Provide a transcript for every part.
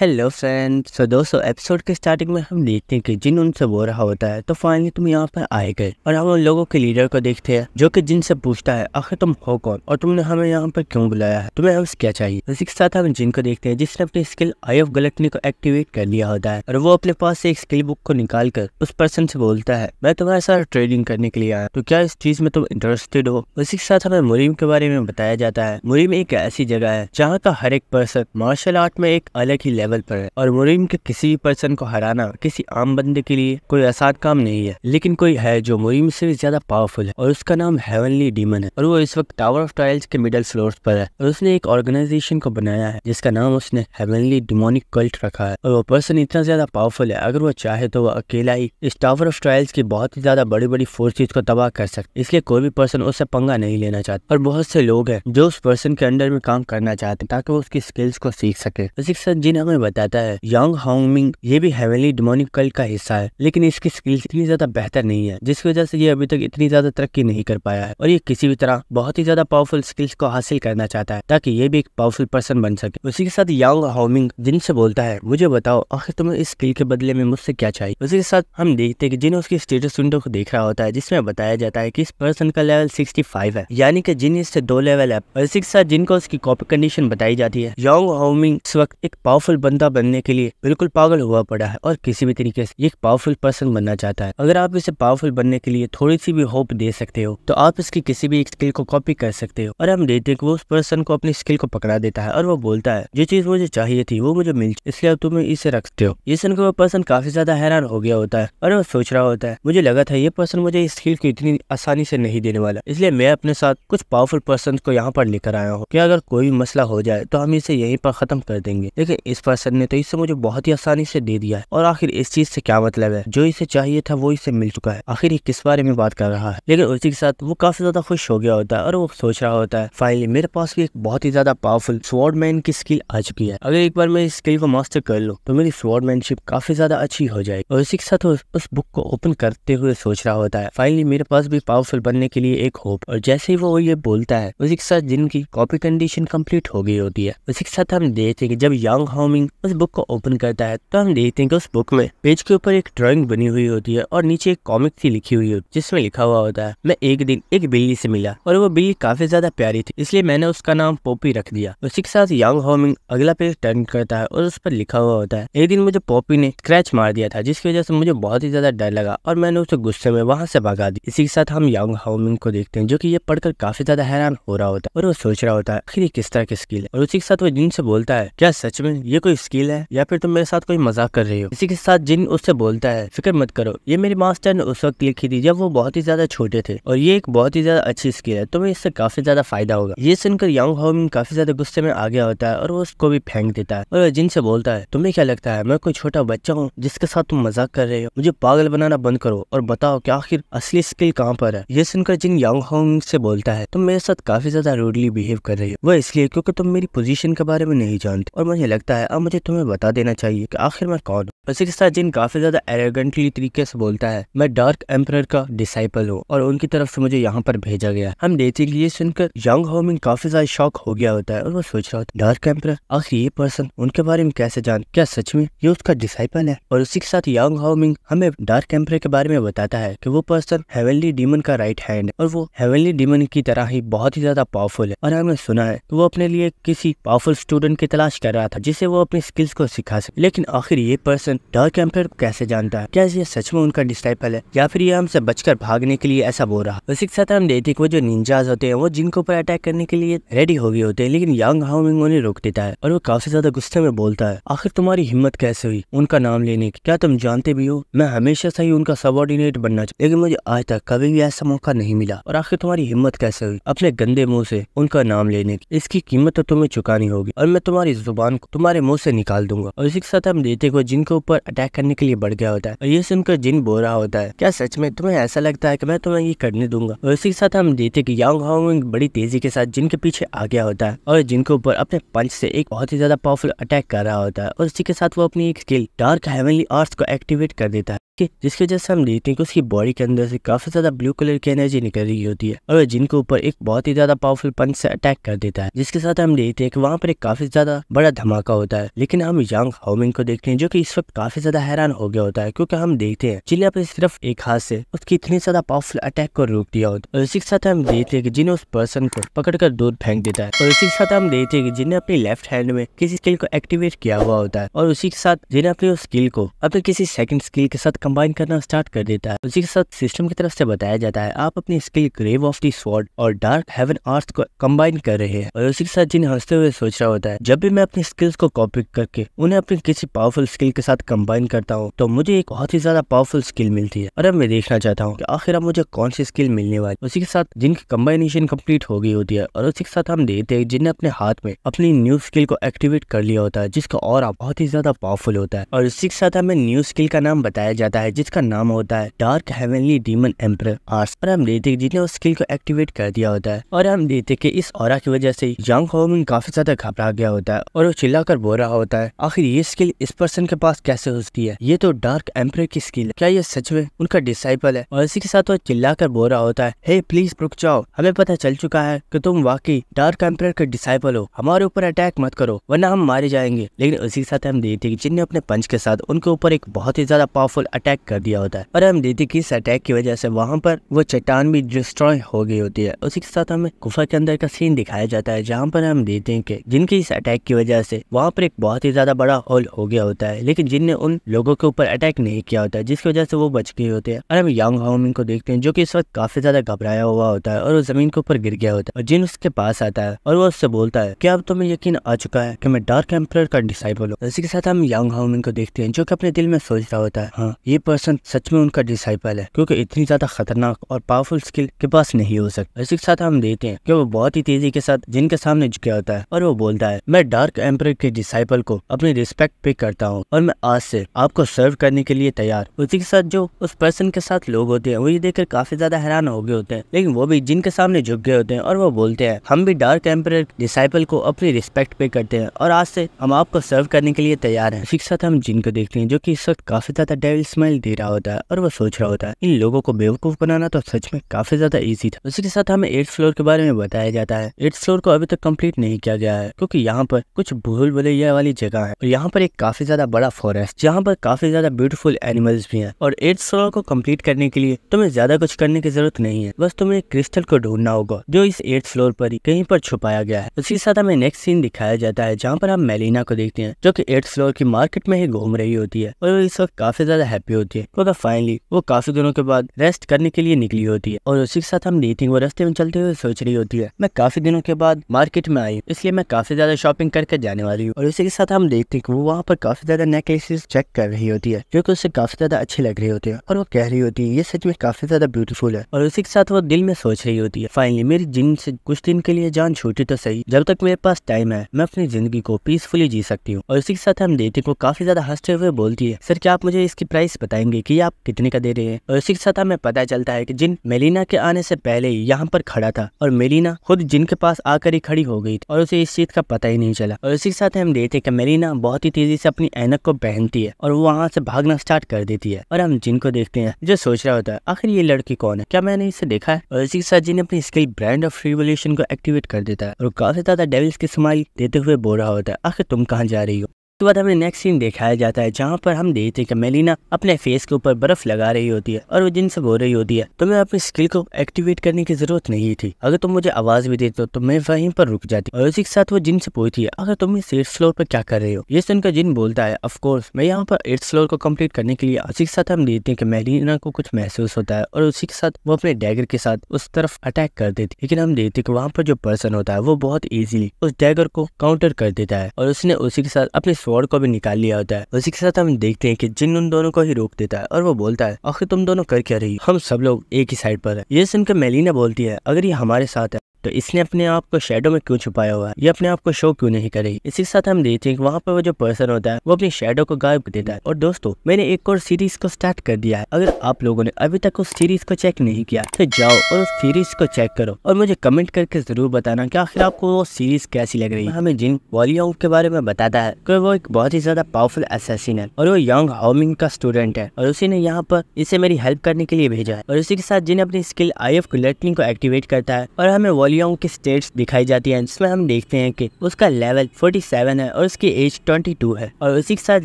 Hello friends so दोस्तों episode के starting में हम देखते हैं कि जिन उनसे बोल रहा होता है तो फाइनली तुम यहाँ पर आए गए और हम उन लोगों के लीडर को देखते हैं जो कि जिन से पूछता है आखिर तुम हो कौन और तुमने हमें यहाँ पर क्यों बुलाया है तुम्हें हमसे क्या चाहिए तो इसी के साथ हम जिन को देखते हैं जिसने अपनी स्किल आई ऑफ गलटनी को एक्टिवेट कर लिया होता है और वो अपने पास से एक स्किल बुक को निकाल कर उस पर्सन से बोलता है मैं तुम्हारे साथ ट्रेडिंग करने के लिए आया तो क्या इस चीज में तुम इंटरेस्टेड हो तो इसी के साथ हमें मुरीम के बारे में बताया जाता है मुरीम एक ऐसी जगह है जहाँ का हर एक पर्सन मार्शल आर्ट में एक अलग ही लेवल पर है और मुरीम के किसी भी पर्सन को हराना किसी आम बंदे के लिए कोई आसान काम नहीं है लेकिन कोई है जो मुरीम से भी ज्यादा पावरफुल है और उसका नाम हेवनली डीमन है और वो इस वक्त टावर ऑफ ट्रायल्स के मिडल फ्लोर पर है और उसने एक ऑर्गेनाइजेशन को बनाया है जिसका नाम उसने हेवनली डिमोनिक कल्ट रखा है और वो पर्सन इतना ज्यादा पावरफुल है अगर वो चाहे तो वो अकेला ही इस टावर ऑफ ट्रायल्स की बहुत ही ज्यादा बड़ी बड़ी फोर्सेज को तबाह कर सकते इसलिए कोई भी पर्सन उससे पंगा नहीं लेना चाहता और बहुत से लोग हैं जो उस पर्सन के अंडर में काम करना चाहते हैं ताकि वो उसकी स्किल्स को सीख सके रसिक तो जिन में बताता है यंग हांगमिंग ये भी हेवेली डिमोनिक कल्ट का हिस्सा है लेकिन इसकी स्किल्स इतनी ज्यादा बेहतर नहीं है जिसकी वजह से ये अभी तक इतनी ज्यादा तरक्की नहीं कर पाया है और ये किसी भी तरह बहुत ही ज्यादा पावरफुल स्किल्स को हासिल करना चाहता है ताकि ये भी एक पावरफुल पर्सन बन सके उसी के साथ यांग हाउमिंग जिनसे बोलता है मुझे बताओ आखिर तुम्हें इस स्किल के बदले में मुझसे क्या चाहिए उसी के साथ हम देखते हैं जिन उसकी स्टेटस विंडो को देख रहा होता है जिसमें बताया जाता है की इस पर्सन का लेवल 65 है यानी कि जिन इससे दो लेवल है और इसी के साथ जिनको उसकी कॉपी कंडीशन बताई जाती है यांग हाउमिंग इस वक्त एक पावरफुल बंदा बनने के लिए बिल्कुल पागल हुआ पड़ा है और किसी भी तरीके से एक पावरफुल पर्सन बनना चाहता है अगर आप इसे पावरफुल बनने के लिए थोड़ी सी भी होप दे सकते हो तो आप इसकी किसी भी स्किल को कॉपी कर सकते हो और हम देखते हैं कि वो उस पर्सन को अपनी स्किल को पकड़ा देता है और वो बोलता है जो चीज मुझे चाहिए थी वो मुझे मिल इसलिए अब तुम इसे रखते हो ये सुनकर वो पर्सन काफी ज्यादा हैरान हो गया होता है और वो सोच रहा होता है मुझे लगा था ये पर्सन मुझे इस स्किल को इतनी आसानी से नहीं देने वाला इसलिए मैं अपने साथ कुछ पावरफुल पर्सन को यहाँ पर लेकर आया हूँ की अगर कोई मसला हो जाए तो हम इसे यही पर खत्म कर देंगे लेकिन इस पर पर्सन ने तो इसे मुझे बहुत ही आसानी से दे दिया है और आखिर इस चीज से क्या मतलब है जो इसे चाहिए था वो इसे मिल चुका है आखिर ये किस बारे में बात कर रहा है लेकिन उसी के साथ वो काफी ज्यादा खुश हो गया होता है और वो सोच रहा होता है फाइनली मेरे पास भी एक बहुत ही ज्यादा पावरफुल स्वॉर्डमैन की स्किल आ चुकी है अगर एक बार मैं इस स्किल को मास्टर कर लूँ तो मेरी स्वॉर्डमैनशिप काफी ज्यादा अच्छी हो जाएगी और इसी के साथ उस बुक को ओपन करते हुए सोच रहा होता है फाइनली मेरे पास भी पावरफुल बनने के लिए एक होप और जैसे ही वो ये बोलता है उसी के साथ जिनकी कॉपी कंडीशन कम्प्लीट हो गई होती है उसी के साथ हम देखते हैं कि जब यंग हाउमिंग सिंह उस बुक को ओपन करता है तो हम देखते हैं कि उस बुक में पेज के ऊपर एक ड्राइंग बनी हुई होती है और नीचे एक कॉमिक सी लिखी हुई होती है जिसमें लिखा हुआ होता है मैं एक दिन एक बिल्ली से मिला और वो बिल्ली काफी ज्यादा प्यारी थी इसलिए मैंने उसका नाम पोपी रख दिया उसी के साथ यांग होमिंग अगला पेज टर्न करता है और उस पर लिखा हुआ होता है एक दिन मुझे पोपी ने स्क्रैच मार दिया था जिसकी वजह से मुझे बहुत ही ज्यादा डर लगा और मैंने उसे गुस्से में वहां से भगा दी इसी के साथ हम यांग होमिंग को देखते हैं जो की ये पढ़कर काफी ज्यादा हैरान हो रहा होता है और वो सोच रहा होता है आखिर किस तरह की स्किल है और उसी के साथ वो जिनसे बोलता है क्या सच में ये कोई कोई स्किल है या फिर तुम मेरे साथ कोई मजाक कर रही हो इसी के साथ जिन उससे बोलता है फिक्र मत करो ये मेरी मास्टर ने उस वक्त लिखी थी जब वो बहुत ही ज्यादा छोटे थे और ये एक बहुत ही ज्यादा अच्छी स्किल है तुम्हें इससे काफी ज्यादा फायदा होगा ये सुनकर यंग होमिन काफी ज्यादा गुस्से में आ गया होता है और वो उसको भी फेंक देता है और जिन से बोलता है तुम्हें क्या लगता है मैं कोई छोटा बच्चा हूँ जिसके साथ तुम मजाक कर रहे हो मुझे पागल बनाना बंद करो और बताओ क्या आखिर असली स्किल कहाँ पर है ये सुनकर जिन यंग होमिन से बोलता है तुम मेरे साथ काफी ज्यादा रूडली बिहेव कर रही हो वह इसलिए क्योंकि तुम मेरी पोजिशन के बारे में नहीं जानते और मुझे लगता है अब मुझे तुम्हें बता देना चाहिए कि आखिर मैं कौन हूँ उसी के साथ जिन काफी ज्यादा एरोगेंटली तरीके से बोलता है मैं डार्क एम्पर का डिसाइपल हूँ और उनकी तरफ से मुझे यहाँ पर भेजा गया हम डेटिंग ये सुनकर यंग होमिंग काफी ज्यादा शौक हो गया होता है और वो सोच रहा होता डार्क एम्पर आखिर ये पर्सन उनके बारे में कैसे जान क्या सच में ये उसका डिसाइपल है और उसी के साथ यंग होमिंग हमें डार्क एम्पर के बारे में बताता है की वो पर्सन हेवनली डीमन का राइट हैंड और वो हेवनली डीमन की तरह ही बहुत ही ज्यादा पावरफुल है और हमने सुना है वो अपने लिए किसी पावरफुल स्टूडेंट की तलाश कर रहा था जिसे वो अपनी स्किल्स को सिखा सके लेकिन आखिर ये पर्सन डार्क एम्पायर कैसे जानता है क्या ये सच में उनका डिस्टाइपल है या फिर ये हमसे बचकर भागने के लिए ऐसा बोल रहा उसी के साथ हम देखते वो जो निंजाज होते हैं वो जिनके ऊपर अटैक करने के लिए रेडी हो गए होते हैं लेकिन यंग हाउमिंग उन्हें रोक देता है और वो काफी ज्यादा गुस्से में बोलता है आखिर तुम्हारी हिम्मत कैसे हुई उनका नाम लेने की क्या तुम जानते भी हो मैं हमेशा से ही उनका सबॉर्डिनेट बनना चाहूँ लेकिन मुझे आज तक कभी भी ऐसा मौका नहीं मिला और आखिर तुम्हारी हिम्मत कैसे हुई अपने गंदे मुंह से उनका नाम लेने की इसकी कीमत तो तुम्हें चुकानी होगी और मैं तुम्हारी जुबान को तुम्हारे मुंह मुंह से निकाल दूंगा और इसी के साथ हम देते हुए जिन के ऊपर अटैक करने के लिए बढ़ गया होता है और ये सुनकर जिन बो रहा होता है क्या सच में तुम्हें ऐसा लगता है कि मैं तुम्हें ये करने दूंगा और इसी के साथ हम देते कि यांग हाउंग बड़ी तेजी के साथ जिनके पीछे आ गया होता है और जिनके ऊपर अपने पंच से एक बहुत ही ज्यादा पावरफुल अटैक कर रहा होता है और इसी के साथ वो अपनी एक स्किल डार्क हेवनली अर्थ को एक्टिवेट कर देता है कि जिसकी वजह से हम देखते हैं कि उसकी बॉडी के अंदर से काफी ज्यादा ब्लू कलर की एनर्जी निकल रही होती है और जिनके ऊपर एक बहुत ही ज्यादा पावरफुल पंच से अटैक कर देता है जिसके साथ हम देखते हैं कि वहाँ पर एक काफी ज्यादा बड़ा धमाका होता है लेकिन हम यंग हाउमिंग को देखते हैं जो की इस वक्त काफी ज्यादा हैरान हो गया होता है क्योंकि हम देखते हैं जिन्हें अपने सिर्फ एक हाथ से उसकी इतनी ज्यादा पावरफुल अटैक को रोक दिया होता है और इसी के साथ हम देखते हैं कि जिन्हें उस पर्सन को कर दूर फेंक देता है और इसी के साथ हम देखते हैं कि जिन्हें अपनी लेफ्ट हैंड में किसी स्किल को एक्टिवेट किया हुआ होता है और उसी के साथ जिन्हें अपनी उस स्किल को अपने किसी सेकंड स्किल के साथ कंबाइन करना स्टार्ट कर देता है उसी के साथ सिस्टम की तरफ से बताया जाता है आप अपनी skill grave of the sword और डार्क हेवन आर्ट्स को कंबाइन कर रहे हैं और उसी के साथ जिन्हें हंसते हुए सोच रहा होता है जब भी मैं अपनी स्किल्स को कॉपी करके उन्हें अपनी किसी पावरफुल स्किल के साथ कंबाइन करता हूँ तो मुझे एक बहुत ही ज्यादा पावरफुल स्किल मिलती है और अब मैं देखना चाहता हूँ की आखिर अब मुझे कौन सी स्किल मिलने वाली उसी के साथ जिनकी कम्बाइनेशन कम्प्लीट हो गई होती है और उसी के साथ हम देखते हैं जिन्हें अपने हाथ में अपनी न्यू स्किल को एक्टिवेट कर लिया होता है जिसका और बहुत ही ज्यादा पावरफुल होता है और उसी के साथ हमें न्यू स्किल का नाम बताया जाता है जाता है जिसका नाम होता है dark heavenly demon emperor arts और हम देते जिसने उस स्किल को एक्टिवेट कर दिया होता है और हम देते कि इस और की वजह से यंग होमिन काफी ज्यादा घबरा गया होता है और वो चिल्लाकर बोल रहा होता है आखिर ये स्किल इस पर्सन के पास कैसे हो सकती है ये तो डार्क एम्पर की स्किल है क्या ये सच में उनका डिसाइपल है और इसी के साथ वो चिल्लाकर बोल रहा होता है हे hey, प्लीज रुक जाओ हमें पता चल चुका है की तुम वाकई डार्क एम्पर के डिसाइपल हो हमारे ऊपर अटैक मत करो वरना हम मारे जाएंगे लेकिन उसी के साथ हम देते जिनने अपने पंच के साथ उनके ऊपर एक बहुत ही ज्यादा पावरफुल अटैक कर दिया होता है और हम देखते कि इस अटैक की वजह से वहाँ पर वो चट्टान भी डिस्ट्रॉय हो गई होती है उसी के साथ हमें गुफा के अंदर का सीन दिखाया जाता है जहाँ पर हम देखते हैं कि जिनके इस अटैक की वजह से वहाँ पर एक बहुत ही ज्यादा बड़ा हॉल हो गया होता है लेकिन जिनने उन लोगों के ऊपर अटैक नहीं किया होता है जिसकी वजह से वो बच गए होते हैं और हम यंग होमिन को देखते हैं जो की इस वक्त काफी ज्यादा घबराया हुआ होता है और वो जमीन के ऊपर गिर गया होता है और जिन उसके पास आता है और वो उससे बोलता है की अब तुम्हें यकीन आ चुका है की मैं डार्क एम्पर का डिसाइबल हूँ इसी के साथ हम यंग होमिन को देखते हैं जो की अपने दिल में सोच रहा होता है हाँ ये ये पर्सन सच में उनका डिसाइपल है क्योंकि इतनी ज्यादा खतरनाक और पावरफुल स्किल के पास नहीं हो सकता के साथ हम देखते हैं कि वो बहुत ही तेजी के साथ जिनके सामने झुका होता है और वो बोलता है मैं डार्क एम्पर के डिसाइपल को अपनी रिस्पेक्ट पे करता हूँ और मैं आज से आपको सर्व करने के लिए तैयार उसी के साथ जो उस पर्सन के साथ लोग होते हैं वो ये देखकर काफी ज्यादा हैरान हो गए होते हैं लेकिन वो भी जिनके सामने झुक गए होते हैं और वो बोलते हैं हम भी डार्क एम्पर डिसाइपल को अपनी रिस्पेक्ट पे करते हैं और आज से हम आपको सर्व करने के लिए तैयार है इसी के साथ हम जिनको देखते हैं जो की इस वक्त काफी ज्यादा डेविल्स स्माइल दे रहा होता है और वो सोच रहा होता है इन लोगों को बेवकूफ बनाना तो सच में काफी ज्यादा ईजी था उसके साथ हमें एट्थ फ्लोर के बारे में बताया जाता है एट्थ फ्लोर को अभी तक कम्प्लीट नहीं किया गया है क्योंकि यहाँ पर कुछ भूल भुलैया वाली जगह है और यहाँ पर एक काफी ज्यादा बड़ा फॉरेस्ट जहाँ पर काफी ज्यादा ब्यूटीफुल एनिमल्स भी है और एट्थ फ्लोर को कम्प्लीट करने के लिए तुम्हें ज्यादा कुछ करने की जरूरत नहीं है बस तुम्हें क्रिस्टल को ढूंढना होगा जो इस एट्थ फ्लोर पर ही कहीं पर छुपाया गया है उसी के साथ हमें नेक्स्ट सीन दिखाया जाता है जहाँ पर हम मेलिना को देखते हैं जो की एट्थ फ्लोर की मार्केट में ही घूम रही होती है और इस वक्त काफी ज्यादा हैप्पी पे होती है मगर तो फाइनली वो काफी दिनों के बाद रेस्ट करने के लिए निकली होती है और उसी के साथ हम नीति वो रस्ते में चलते हुए सोच रही होती है मैं काफी दिनों के बाद मार्केट में आई इसलिए मैं काफी ज्यादा शॉपिंग करके जाने वाली हूँ और उसी के साथ हम देखते हैं वो वहाँ पर काफी ज्यादा नेकलेसेस चेक कर रही होती है जो की उससे काफी ज्यादा अच्छी लग रही होती है और वो कह रही होती है ये सच में काफी ज्यादा ब्यूटीफुल है और उसी के साथ वो दिल में सोच रही होती है फाइनली मेरी जिन से कुछ दिन के लिए जान छोटी तो सही जब तक मेरे पास टाइम है मैं अपनी जिंदगी को पीसफुली जी सकती हूँ और उसी के साथ हम देखते को काफी ज्यादा हंसते हुए बोलती है सर क्या आप मुझे इसकी प्राइस प्राइस बताएंगे कि आप कितने का दे रहे हैं और इसी के साथ हमें पता चलता है कि जिन मेलिना के आने से पहले ही यहाँ पर खड़ा था और मेलिना खुद जिनके पास आकर ही खड़ी हो गई थी और उसे इस चीज का पता ही नहीं चला और इसी के साथ हम देखते कि मेलिना बहुत ही तेजी से अपनी एनक को पहनती है और वो वहाँ से भागना स्टार्ट कर देती है और हम जिनको देखते हैं जो सोच रहा होता है आखिर ये लड़की कौन है क्या मैंने इसे देखा है और इसी के साथ जिन अपनी स्किल ब्रांड ऑफ रिवोल्यूशन को एक्टिवेट कर देता है और काफी ज्यादा डेविल्स की स्माइल देते हुए बोल रहा होता है आखिर तुम कहाँ जा रही हो उसके बाद हमें नेक्स्ट सीन दिखाया जाता है जहाँ पर हम देखते हैं कि मेलिना अपने फेस के ऊपर बर्फ लगा रही होती है और वो जिनसे बोल रही होती है तुम्हें तो अपनी स्किल को एक्टिवेट करने की जरूरत नहीं थी अगर तुम मुझे आवाज भी देते हो तो मैं वहीं पर रुक जाती और उसी के साथ वो जिन से पूछती है अगर तुम इस एट्थ फ्लोर पर क्या कर रहे हो ये सुनकर जिन बोलता है अफकोर्स मैं यहाँ पर एट्थ फ्लोर को कम्प्लीट करने के लिए उसी के साथ हम देखते हैं कि मेलिना को कुछ महसूस होता है और उसी के साथ वो अपने डैगर के साथ उस तरफ अटैक कर देती लेकिन हम देखते हैं कि वहाँ पर जो पर्सन होता है वो बहुत ईजिली उस डैगर को काउंटर कर देता है और उसने उसी के साथ अपने वॉर को भी निकाल लिया होता है उसी के साथ हम देखते हैं कि जिन उन दोनों को ही रोक देता है और वो बोलता है आखिर तुम दोनों कर क्या रही हम सब लोग एक ही साइड पर है ये सुनकर मेलिना बोलती है अगर ये हमारे साथ है तो इसने अपने आप को शेडो में क्यों छुपाया हुआ है ये अपने आप को शो क्यों नहीं करेगी इसी साथ हम देखते हैं वहाँ पर वो जो पर्सन होता है वो अपनी शेडो को गायब कर देता है और दोस्तों मैंने एक और सीरीज को स्टार्ट कर दिया है अगर आप लोगों ने अभी तक उस सीरीज को चेक नहीं किया तो जाओ और उस सीरीज को चेक करो और मुझे कमेंट करके जरूर बताना की आखिर आपको वो सीरीज कैसी लग रही है हमें जिन वॉलियों के बारे में बताता है वो एक बहुत ही ज्यादा पावरफुल असैसिन है और वो यंग हाउमिंग का स्टूडेंट है और उसी ने यहाँ पर इसे मेरी हेल्प करने के लिए भेजा है और उसी के साथ जिन्हें अपनी स्किल आई एफ को को एक्टिवेट करता है और हमें वॉली पोलियोंग की स्टेट्स दिखाई जाती है जिसमें हम देखते हैं कि उसका लेवल 47 है और उसकी एज 22 है और उसी के साथ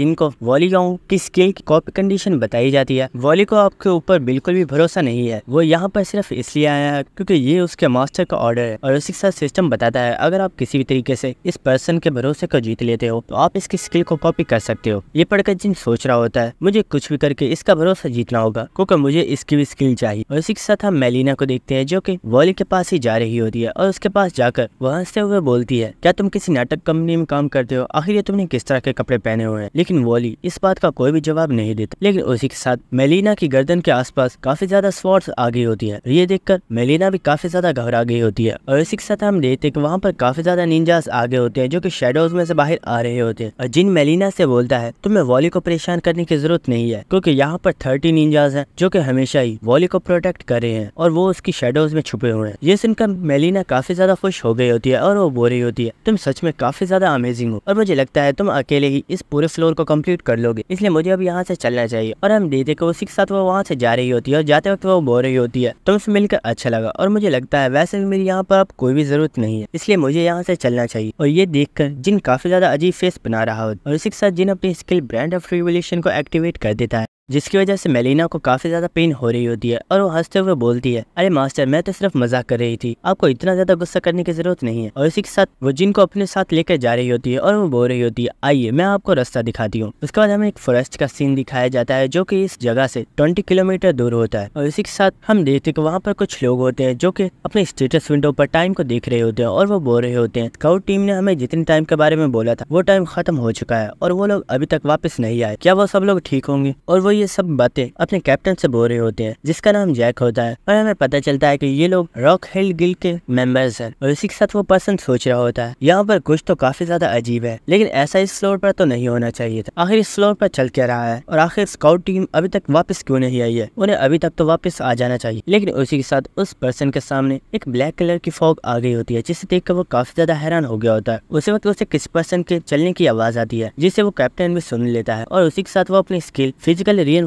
जिनको वॉलीगोंग की स्किल की कॉपी कंडीशन बताई जाती है वॉली को आपके ऊपर बिल्कुल भी भरोसा नहीं है वो यहाँ पर सिर्फ इसलिए आया है क्योंकि ये उसके मास्टर का ऑर्डर है और उसी के साथ सिस्टम बताता है अगर आप किसी भी तरीके से इस पर्सन के भरोसे को जीत लेते हो तो आप इसकी स्किल को कॉपी कर सकते हो ये पढ़कर जिन सोच रहा होता है मुझे कुछ भी करके इसका भरोसा जीतना होगा क्योंकि मुझे इसकी भी स्किल चाहिए और इसी के साथ हम मेलिना को देखते हैं जो की वॉली के पास ही जा रही होती होती है और उसके पास जाकर वह हंसते हुए बोलती है क्या तुम किसी नाटक कंपनी में काम करते हो आखिर ये तुमने किस तरह के कपड़े पहने हुए हैं लेकिन वॉली इस बात का कोई भी जवाब नहीं देता लेकिन उसी के साथ मेलिना की गर्दन के आसपास काफी ज्यादा स्वॉर्ड्स आ गई होती है ये देखकर मेलिना भी काफी ज्यादा घबरा गई होती है और इसी के साथ हम देखते हैं वहाँ पर काफी ज्यादा निंजास आगे होते हैं जो की शेडोज में से बाहर आ रहे होते हैं और जिन मेलिना से बोलता है तुम्हें वॉली को परेशान करने की जरूरत नहीं है क्योंकि यहाँ पर थर्टी निंजाज है जो की हमेशा ही वॉली को प्रोटेक्ट कर रहे हैं और वो उसकी शेडोज में छुपे हुए हैं ये सुनकर मेलिना एलिना काफी ज्यादा खुश हो गई होती है और वो बोल रही होती है तुम सच में काफी ज्यादा अमेजिंग हो और मुझे लगता है तुम अकेले ही इस पूरे फ्लोर को कम्प्लीट कर लोगे इसलिए मुझे अब यहाँ से चलना चाहिए और हम दीदी को उसी के साथ वो वहाँ से जा रही होती है और जाते वक्त वो बोल रही होती है तुमसे मिलकर अच्छा लगा और मुझे लगता है वैसे भी मेरी यहाँ पर अब कोई भी जरूरत नहीं है इसलिए मुझे यहाँ से चलना चाहिए और ये कर जिन काफी ज्यादा अजीब फेस बना रहा हो और इसी के साथ जिन अपनी स्किल ब्रांड ऑफ रिवोल्यूशन को एक्टिवेट कर देता है जिसकी वजह से मेलिना को काफी ज्यादा पेन हो रही होती है और वो हंसते हुए बोलती है अरे मास्टर मैं तो सिर्फ मजाक कर रही थी आपको इतना ज्यादा गुस्सा करने की जरूरत नहीं है और इसी के साथ वो जिन को अपने साथ लेकर जा रही होती है और वो बोल रही होती है आइए मैं आपको रास्ता दिखाती हूँ उसके बाद हमें एक फॉरेस्ट का सीन दिखाया जाता है जो की इस जगह ऐसी ट्वेंटी किलोमीटर दूर होता है और इसी के साथ हम देखते हैं वहाँ पर कुछ लोग होते हैं जो की अपने स्टेटस विंडो पर टाइम को देख रहे होते हैं और वो बोल रहे होते हैं स्काउट टीम ने हमें जितने टाइम के बारे में बोला था वो टाइम खत्म हो चुका है और वो लोग अभी तक वापस नहीं आए क्या वो सब लोग ठीक होंगे और वो ये सब बातें अपने कैप्टन से बोल रहे होते हैं जिसका नाम जैक होता है और हमें पता चलता है कि ये लोग रॉक हिल गिल के मेंबर्स हैं और इसी के साथ वो पर्सन सोच रहा होता है यहाँ पर कुछ तो काफी ज्यादा अजीब है लेकिन ऐसा इस फ्लोर पर तो नहीं होना चाहिए था आखिर इस फ्लोर पर चल क्या रहा है और आखिर स्काउट टीम अभी तक वापस क्यों नहीं आई है उन्हें अभी तक तो वापस आ जाना चाहिए लेकिन उसी के साथ उस पर्सन के सामने एक ब्लैक कलर की फॉग आ गई होती है जिसे कर वो काफी ज्यादा हैरान हो गया होता है उसी वक्त उसे किस पर्सन के चलने की आवाज आती है जिसे वो कैप्टन भी सुन लेता है और उसी के साथ वो अपनी स्किल फिजिकल री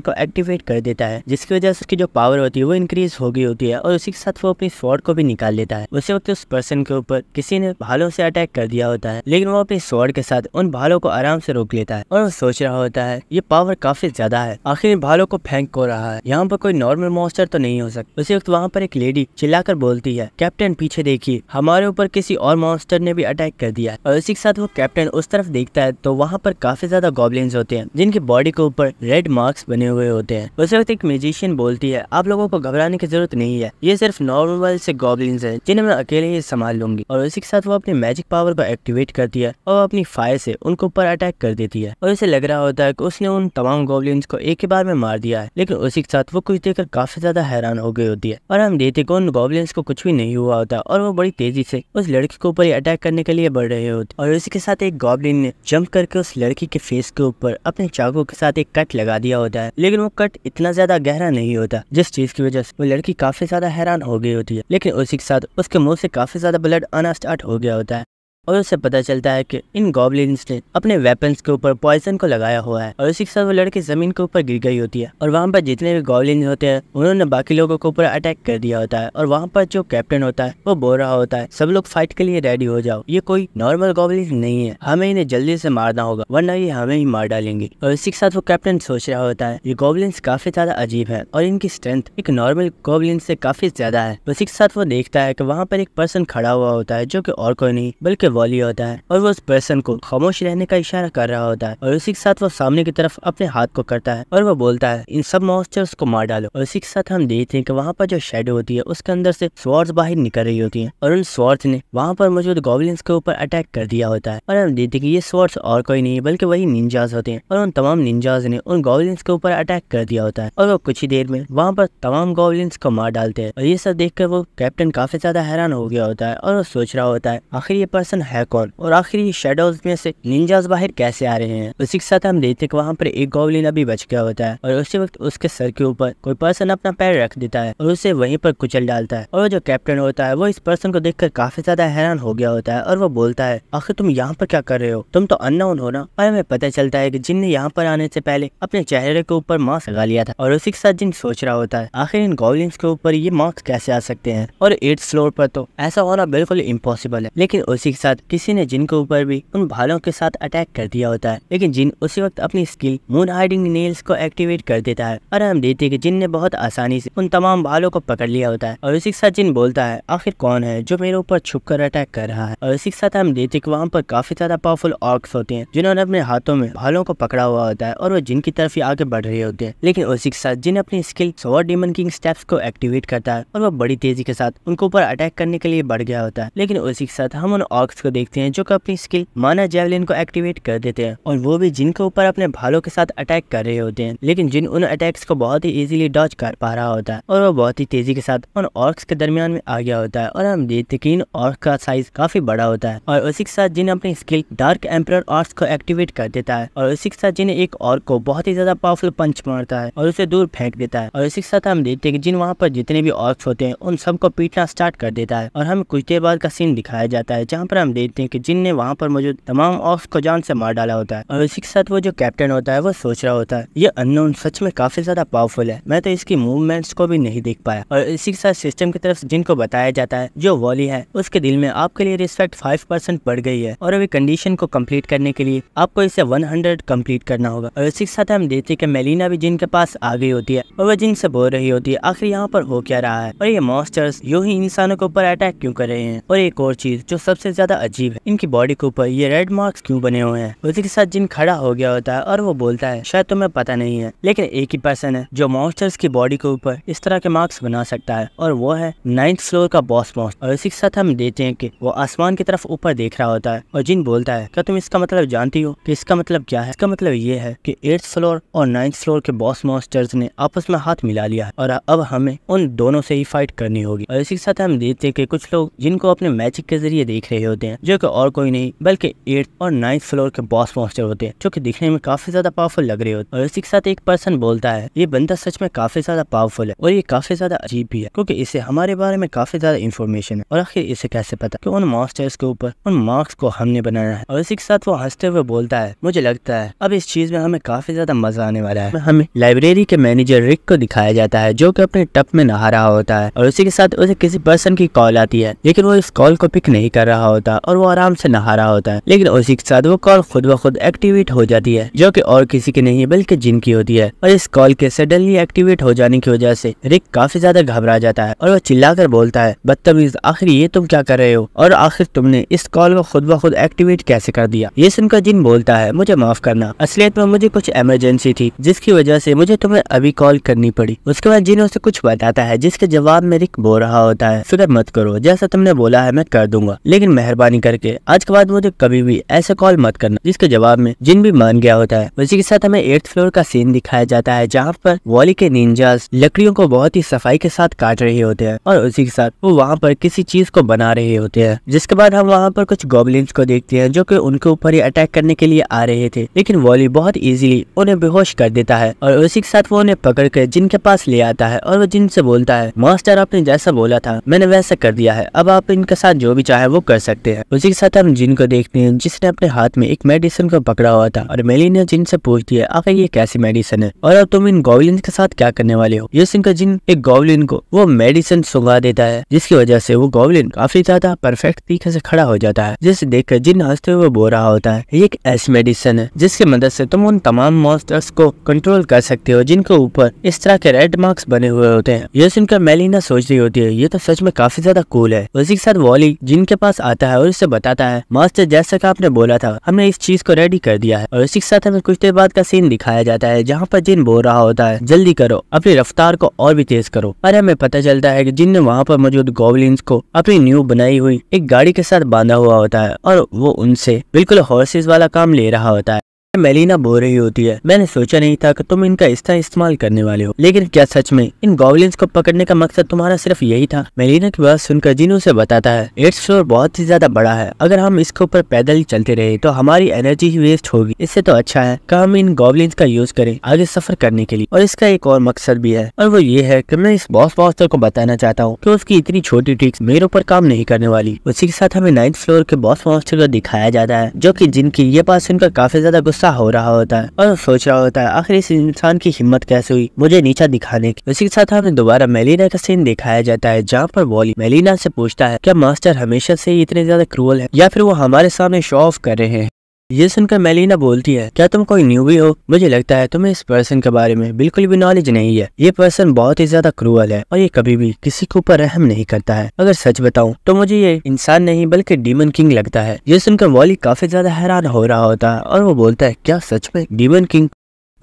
को एक्टिवेट कर देता है जिसकी वजह से उसकी जो पावर होती है वो इंक्रीज हो गई होती है और उसी के साथ वो अपनी स्वॉर्ड को भी निकाल लेता है उसी वक्त उस पर्सन के ऊपर किसी ने भालों से अटैक कर दिया होता है लेकिन वो अपनी स्वॉर्ड के साथ उन भालों को आराम से रोक लेता है और वो सोच रहा होता है ये पावर काफी ज्यादा है आखिर भालों को फेंक को रहा है यहाँ पर कोई नॉर्मल मॉन्स्टर तो नहीं हो सकता उसी वक्त वहाँ पर एक लेडी चिल्लाकर बोलती है कैप्टन पीछे देखिए हमारे ऊपर किसी और मॉन्स्टर ने भी अटैक कर दिया और उसी के साथ वो कैप्टन उस तरफ देखता है तो वहाँ पर काफी ज्यादा गॉबलिन होते हैं जिनकी बॉडी के ऊपर रेड रेड मार्क्स बने हुए होते हैं उस वक्त एक म्यूजिशियन बोलती है आप लोगों को घबराने की जरूरत नहीं है ये सिर्फ नॉर्मल से गॉबलिन्स है जिन्हें मैं अकेले ही संभाल लूंगी और उसी के साथ वो अपनी मैजिक पावर को एक्टिवेट करती है और अपनी फायर से उनके ऊपर अटैक कर देती है और उसे लग रहा होता है की उसने उन तमाम गॉबलिन को एक ही बार में मार दिया है लेकिन उसी के साथ वो कुछ देखकर काफी ज्यादा हैरान हो गई होती है और हम देते को उन गॉबलिन को कुछ भी नहीं हुआ होता और वो बड़ी तेजी से उस लड़की के ऊपर अटैक करने के लिए बढ़ रहे होते और उसी के साथ एक गॉबलिन ने जम्प करके उस लड़की के फेस के ऊपर अपने चाकू के साथ एक कट लगा लगा दिया होता है लेकिन वो कट इतना ज्यादा गहरा नहीं होता जिस चीज की वजह से वो लड़की काफी ज्यादा हैरान हो गई होती है लेकिन उसी के साथ उसके मुंह से काफी ज्यादा ब्लड आना स्टार्ट हो गया होता है और उसे पता चलता है कि इन गॉबलिन्स ने अपने वेपन्स के ऊपर पॉइजन को लगाया हुआ है और उसी के साथ वो लड़की जमीन के ऊपर गिर गई होती है और वहाँ पर जितने भी गॉबलिन होते हैं उन्होंने बाकी लोगों के ऊपर अटैक कर दिया होता है और वहाँ पर जो कैप्टन होता है वो बोल रहा होता है सब लोग फाइट के लिए रेडी हो जाओ ये कोई नॉर्मल गॉबलिन नहीं है हमें इन्हें जल्दी से मारना होगा वरना ये हमें ही मार डालेंगे और इसी के साथ वो कैप्टन सोच रहा होता है ये गॉबलिन काफी ज्यादा अजीब है और इनकी स्ट्रेंथ एक नॉर्मल गॉबलिन से काफी ज्यादा है उसी के साथ वो देखता है की वहाँ पर एक पर्सन खड़ा हुआ होता है जो की और कोई नहीं बल्कि वॉली होता है और वो उस पर्सन को खामोश रहने का इशारा कर रहा होता है और उसी के साथ वो सामने की तरफ अपने हाथ को करता है और वो बोलता है इन सब मॉन्स्टर्स को मार डालो और उसी के साथ हम देखते हैं कि वहाँ पर जो शेडो होती है उसके अंदर से स्वार्थ बाहर निकल रही होती है और उन स्वार्थ ने वहाँ पर मौजूद गोबलिन्स के ऊपर अटैक कर दिया होता है और हम देखते हैं कि ये स्वार्थ और कोई नहीं बल्कि वही निंजाज होते हैं और उन तमाम निंजाज ने उन गोबलिन्स के ऊपर अटैक कर दिया होता है और वो कुछ ही देर में वहाँ पर तमाम गोबलिन्स को मार डालते हैं और ये सब देख वो कैप्टन काफी ज्यादा हैरान हो गया होता है और वो सोच रहा होता है आखिर ये पर्सन कौन है कौन और आखिर शेडोज में से निंजाज बाहर कैसे आ रहे हैं उसी के साथ हम देखते कि वहाँ पर एक गोवलिन अभी बच गया होता है और उसी वक्त उसके सर के ऊपर कोई पर्सन अपना पैर रख देता है और उसे वहीं पर कुचल डालता है और जो कैप्टन होता है वो इस पर्सन को देख काफी ज्यादा हैरान हो गया होता है और वो बोलता है आखिर तुम यहाँ पर क्या कर रहे हो तुम तो अननाउन हो ना और हमें पता चलता है की जिनने यहाँ पर आने से पहले अपने चेहरे के ऊपर मास्क लगा लिया था और उसी के साथ जिन सोच रहा होता है आखिर इन गोवलिन के ऊपर ये मास्क कैसे आ सकते हैं और एट्थ फ्लोर पर तो ऐसा होना बिल्कुल इम्पॉसिबल है लेकिन उसी के साथ साथ किसी ने जिन के ऊपर भी उन भालों के साथ अटैक कर दिया होता है लेकिन जिन उसी वक्त अपनी स्किल मून हाइडिंग नेल्स को एक्टिवेट कर देता है और हम देखते हैं कि जिन ने बहुत आसानी से उन तमाम भालों को पकड़ लिया होता है और उसी के साथ जिन बोलता है आखिर कौन है जो मेरे ऊपर छुप कर अटैक कर रहा है और उसी के साथ हम देखते हैं कि वहाँ पर काफी ज्यादा पावरफुल ऑक्स होते हैं जिन्होंने अपने हाथों में भालों को पकड़ा हुआ होता है और वो जिन की तरफ ही आगे बढ़ रहे होते हैं लेकिन उसी के साथ जिन अपनी स्किल सोवर डिमन किंग स्टेप्स को एक्टिवेट करता है और वो बड़ी तेजी के साथ उनके ऊपर अटैक करने के लिए बढ़ गया होता है लेकिन उसी के साथ हम उन ऑक्स को देखते हैं जो कि अपनी स्किल माना जेवलिन को एक्टिवेट कर देते हैं और वो भी जिनके ऊपर अपने भालों के साथ अटैक कर रहे होते हैं लेकिन जिन उन अटैक्स को बहुत ही इजीली डॉच कर पा रहा होता है और वो बहुत ही तेजी के साथ उन ऑर्क्स के दरमियान में आ गया होता है और हम देखते कि इन ऑर्क का साइज काफी बड़ा होता है और उसी के साथ जिन अपनी स्किल डार्क एम्पर ऑर्क्स को एक्टिवेट कर देता है और उसी के साथ जिन्हें एक ऑर्क को बहुत ही ज्यादा पावरफुल पंच मारता है और उसे दूर फेंक देता है और उसी के साथ हम देखते हैं कि जिन वहाँ पर जितने भी ऑर्क्स होते हैं उन सबको पीटना स्टार्ट कर देता है और हमें कुछ देर बाद का सीन दिखाया जाता है जहाँ पर हम हम देखते हैं कि जिन ने वहाँ पर मौजूद तमाम ऑफ को जान से मार डाला होता है और इसी के साथ वो जो कैप्टन होता है वो सोच रहा होता है ये अननोन सच में काफी ज्यादा पावरफुल है मैं तो इसकी मूवमेंट्स को भी नहीं देख पाया और इसी के साथ सिस्टम की तरफ जिनको बताया जाता है जो वॉली है उसके दिल में आपके लिए रिस्पेक्ट फाइव परसेंट बढ़ गई है और अभी कंडीशन को कम्प्लीट करने के लिए आपको इसे वन हंड्रेड कम्प्लीट करना होगा और इसी के साथ हम देखते हैं कि मेलिना भी जिनके पास आ गई होती है और वह जिनसे बोल रही होती है आखिर यहाँ पर हो क्या रहा है और ये मॉस्टर्स यू ही इंसानों के ऊपर अटैक क्यों कर रहे हैं और एक और चीज जो सबसे ज्यादा अजीब है इनकी बॉडी के ऊपर ये रेड मार्क्स क्यों बने हुए हैं उसी के साथ जिन खड़ा हो गया होता है और वो बोलता है शायद तुम्हें पता नहीं है लेकिन एक ही पर्सन है जो मॉन्स्टर्स की बॉडी के ऊपर इस तरह के मार्क्स बना सकता है और वो है नाइन्थ फ्लोर का बॉस मॉन्स्टर और इसी के साथ हम देते हैं की वो आसमान की तरफ ऊपर देख रहा होता है और जिन बोलता है क्या तुम इसका मतलब जानती हो की इसका मतलब क्या है इसका मतलब ये है की एट्थ फ्लोर और नाइन्थ फ्लोर के बॉस मॉन्स्टर्स ने आपस में हाथ मिला लिया है और अब हमें उन दोनों से ही फाइट करनी होगी और इसी के साथ हम देखते हैं कि कुछ लोग जिनको अपने मैजिक के जरिए देख रहे होते हैं हैं जो कि और कोई नहीं बल्कि एट्थ और नाइन्थ फ्लोर के बॉस मास्टर होते हैं जो कि दिखने में काफी ज्यादा पावरफुल लग रहे होते और इसी के साथ एक पर्सन बोलता है ये बंदा सच में काफी ज्यादा पावरफुल है और ये काफी ज्यादा अजीब भी है क्योंकि इसे हमारे बारे में काफी ज्यादा इन्फॉर्मेशन है और आखिर इसे कैसे पता की तो उन मास्टर्स के ऊपर उन मार्क्स को हमने बनाना है और इसी के साथ वो हंसते हुए बोलता है मुझे लगता है अब इस चीज में हमें काफी ज्यादा मजा आने वाला है हमें लाइब्रेरी के मैनेजर रिक को दिखाया जाता है जो की अपने टप में नहा रहा होता है और इसी के साथ उसे किसी पर्सन की कॉल आती है लेकिन वो इस कॉल को पिक नहीं कर रहा होता और वो आराम से नहा रहा होता है लेकिन उसी के साथ वो कॉल खुद ब खुद एक्टिवेट हो जाती है जो की और किसी की नहीं बल्कि जिन की होती है और इस कॉल के सडनली एक्टिवेट हो जाने की वजह से रिक काफी ज्यादा घबरा जाता है और वो चिल्लाकर बोलता है बदतमीज आखिर ये तुम क्या कर रहे हो और आखिर तुमने इस कॉल को खुद ब खुद एक्टिवेट कैसे कर दिया ये सुनकर जिन बोलता है मुझे माफ करना असलियत में मुझे कुछ इमरजेंसी थी जिसकी वजह से मुझे तुम्हें अभी कॉल करनी पड़ी उसके बाद जिन उसे कुछ बताता है जिसके जवाब में रिक बोल रहा होता है फिक्र मत करो जैसा तुमने बोला है मैं कर दूंगा लेकिन मेहरबान मेहरबानी करके आज के बाद मुझे कभी भी ऐसा कॉल मत करना जिसके जवाब में जिन भी मान गया होता है उसी के साथ हमें एट्थ फ्लोर का सीन दिखाया जाता है जहाँ पर वॉली के निंजास लकड़ियों को बहुत ही सफाई के साथ काट रहे होते हैं और उसी के साथ वो वहाँ पर किसी चीज को बना रहे होते हैं जिसके बाद हम वहाँ पर कुछ गोबलिन्स को देखते हैं जो की उनके ऊपर ही अटैक करने के लिए आ रहे थे लेकिन वॉली बहुत ईजिली उन्हें बेहोश कर देता है और उसी के साथ वो उन्हें पकड़ कर जिनके पास ले आता है और वो जिन से बोलता है मास्टर आपने जैसा बोला था मैंने वैसा कर दिया है अब आप इनके साथ जो भी चाहे वो कर सकते सकते हैं उसी के साथ हम जिन को देखते हैं जिसने अपने हाथ में एक मेडिसिन को पकड़ा हुआ था और मेली ने जिन से पूछती है आखिर ये कैसी मेडिसिन है और अब तुम इन गोवलिन के साथ क्या करने वाले हो ये का जिन एक गोवलिन को वो मेडिसिन सुगा देता है जिसकी वजह से वो गोवलिन काफी ज्यादा परफेक्ट तरीके से खड़ा हो जाता है जिसे देखकर जिन हंसते तो हुए बो रहा होता है ये एक ऐसी मेडिसिन है जिसकी मदद से तुम उन तमाम मॉन्स्टर्स को कंट्रोल कर सकते हो जिनके ऊपर इस तरह के रेड मार्क्स बने हुए होते हैं ये सुनकर मेलिना सोच रही होती है ये तो सच में काफी ज्यादा कूल है उसी के साथ वॉली जिनके पास आता है और उसे बताता है मास्टर जैसा का आपने बोला था हमने इस चीज को रेडी कर दिया है और इसी के साथ हमें कुछ देर बाद का सीन दिखाया जाता है जहाँ पर जिन बोल रहा होता है जल्दी करो अपनी रफ्तार को और भी तेज करो और हमें पता चलता है की जिन ने वहाँ पर मौजूद गोवलिन को अपनी न्यू बनाई हुई एक गाड़ी के साथ बांधा हुआ होता है और वो उनसे बिल्कुल हॉर्सेज वाला काम ले रहा होता है मेलिना बो रही होती है मैंने सोचा नहीं था कि तुम इनका इस तरह इस्तेमाल करने वाले हो लेकिन क्या सच में इन गॉबलिन्स को पकड़ने का मकसद तुम्हारा सिर्फ यही था मेलिना की बात सुनकर जीनो उसे बताता है एट्स फ्लोर बहुत ही ज्यादा बड़ा है अगर हम इसके ऊपर पैदल ही चलते रहे तो हमारी एनर्जी ही वेस्ट होगी इससे तो अच्छा है की हम इन गॉबलिन्स का यूज करें आगे सफर करने के लिए और इसका एक और मकसद भी है और वो ये है की मैं इस बॉस मास्टर को बताना चाहता हूँ की उसकी इतनी छोटी ट्रिक्स मेरे ऊपर काम नहीं करने वाली उसी के साथ हमें नाइन्थ फ्लोर के बॉस मास्टर को दिखाया जाता है जो की जिनकी ये बात सुनकर काफी ज्यादा गुस्सा गुस्सा हो रहा होता है और सोच रहा होता है आखिर इस इंसान की हिम्मत कैसे हुई मुझे नीचा दिखाने की इसी के साथ हमें दोबारा मेलिना का सीन दिखाया जाता है जहाँ पर वॉली मेलिना से पूछता है क्या मास्टर हमेशा से इतने ज्यादा क्रूअल है या फिर वो हमारे सामने शो ऑफ कर रहे हैं ये सुनकर मेलिना बोलती है क्या तुम कोई न्यू भी हो मुझे लगता है तुम्हें इस पर्सन के बारे में बिल्कुल भी नॉलेज नहीं है ये पर्सन बहुत ही ज्यादा क्रूअल है और ये कभी भी किसी के ऊपर रहम नहीं करता है अगर सच बताऊं तो मुझे ये इंसान नहीं बल्कि डीमन किंग लगता है ये सुनकर वॉली काफी ज्यादा हैरान हो रहा होता है और वो बोलता है क्या सच में डीमन किंग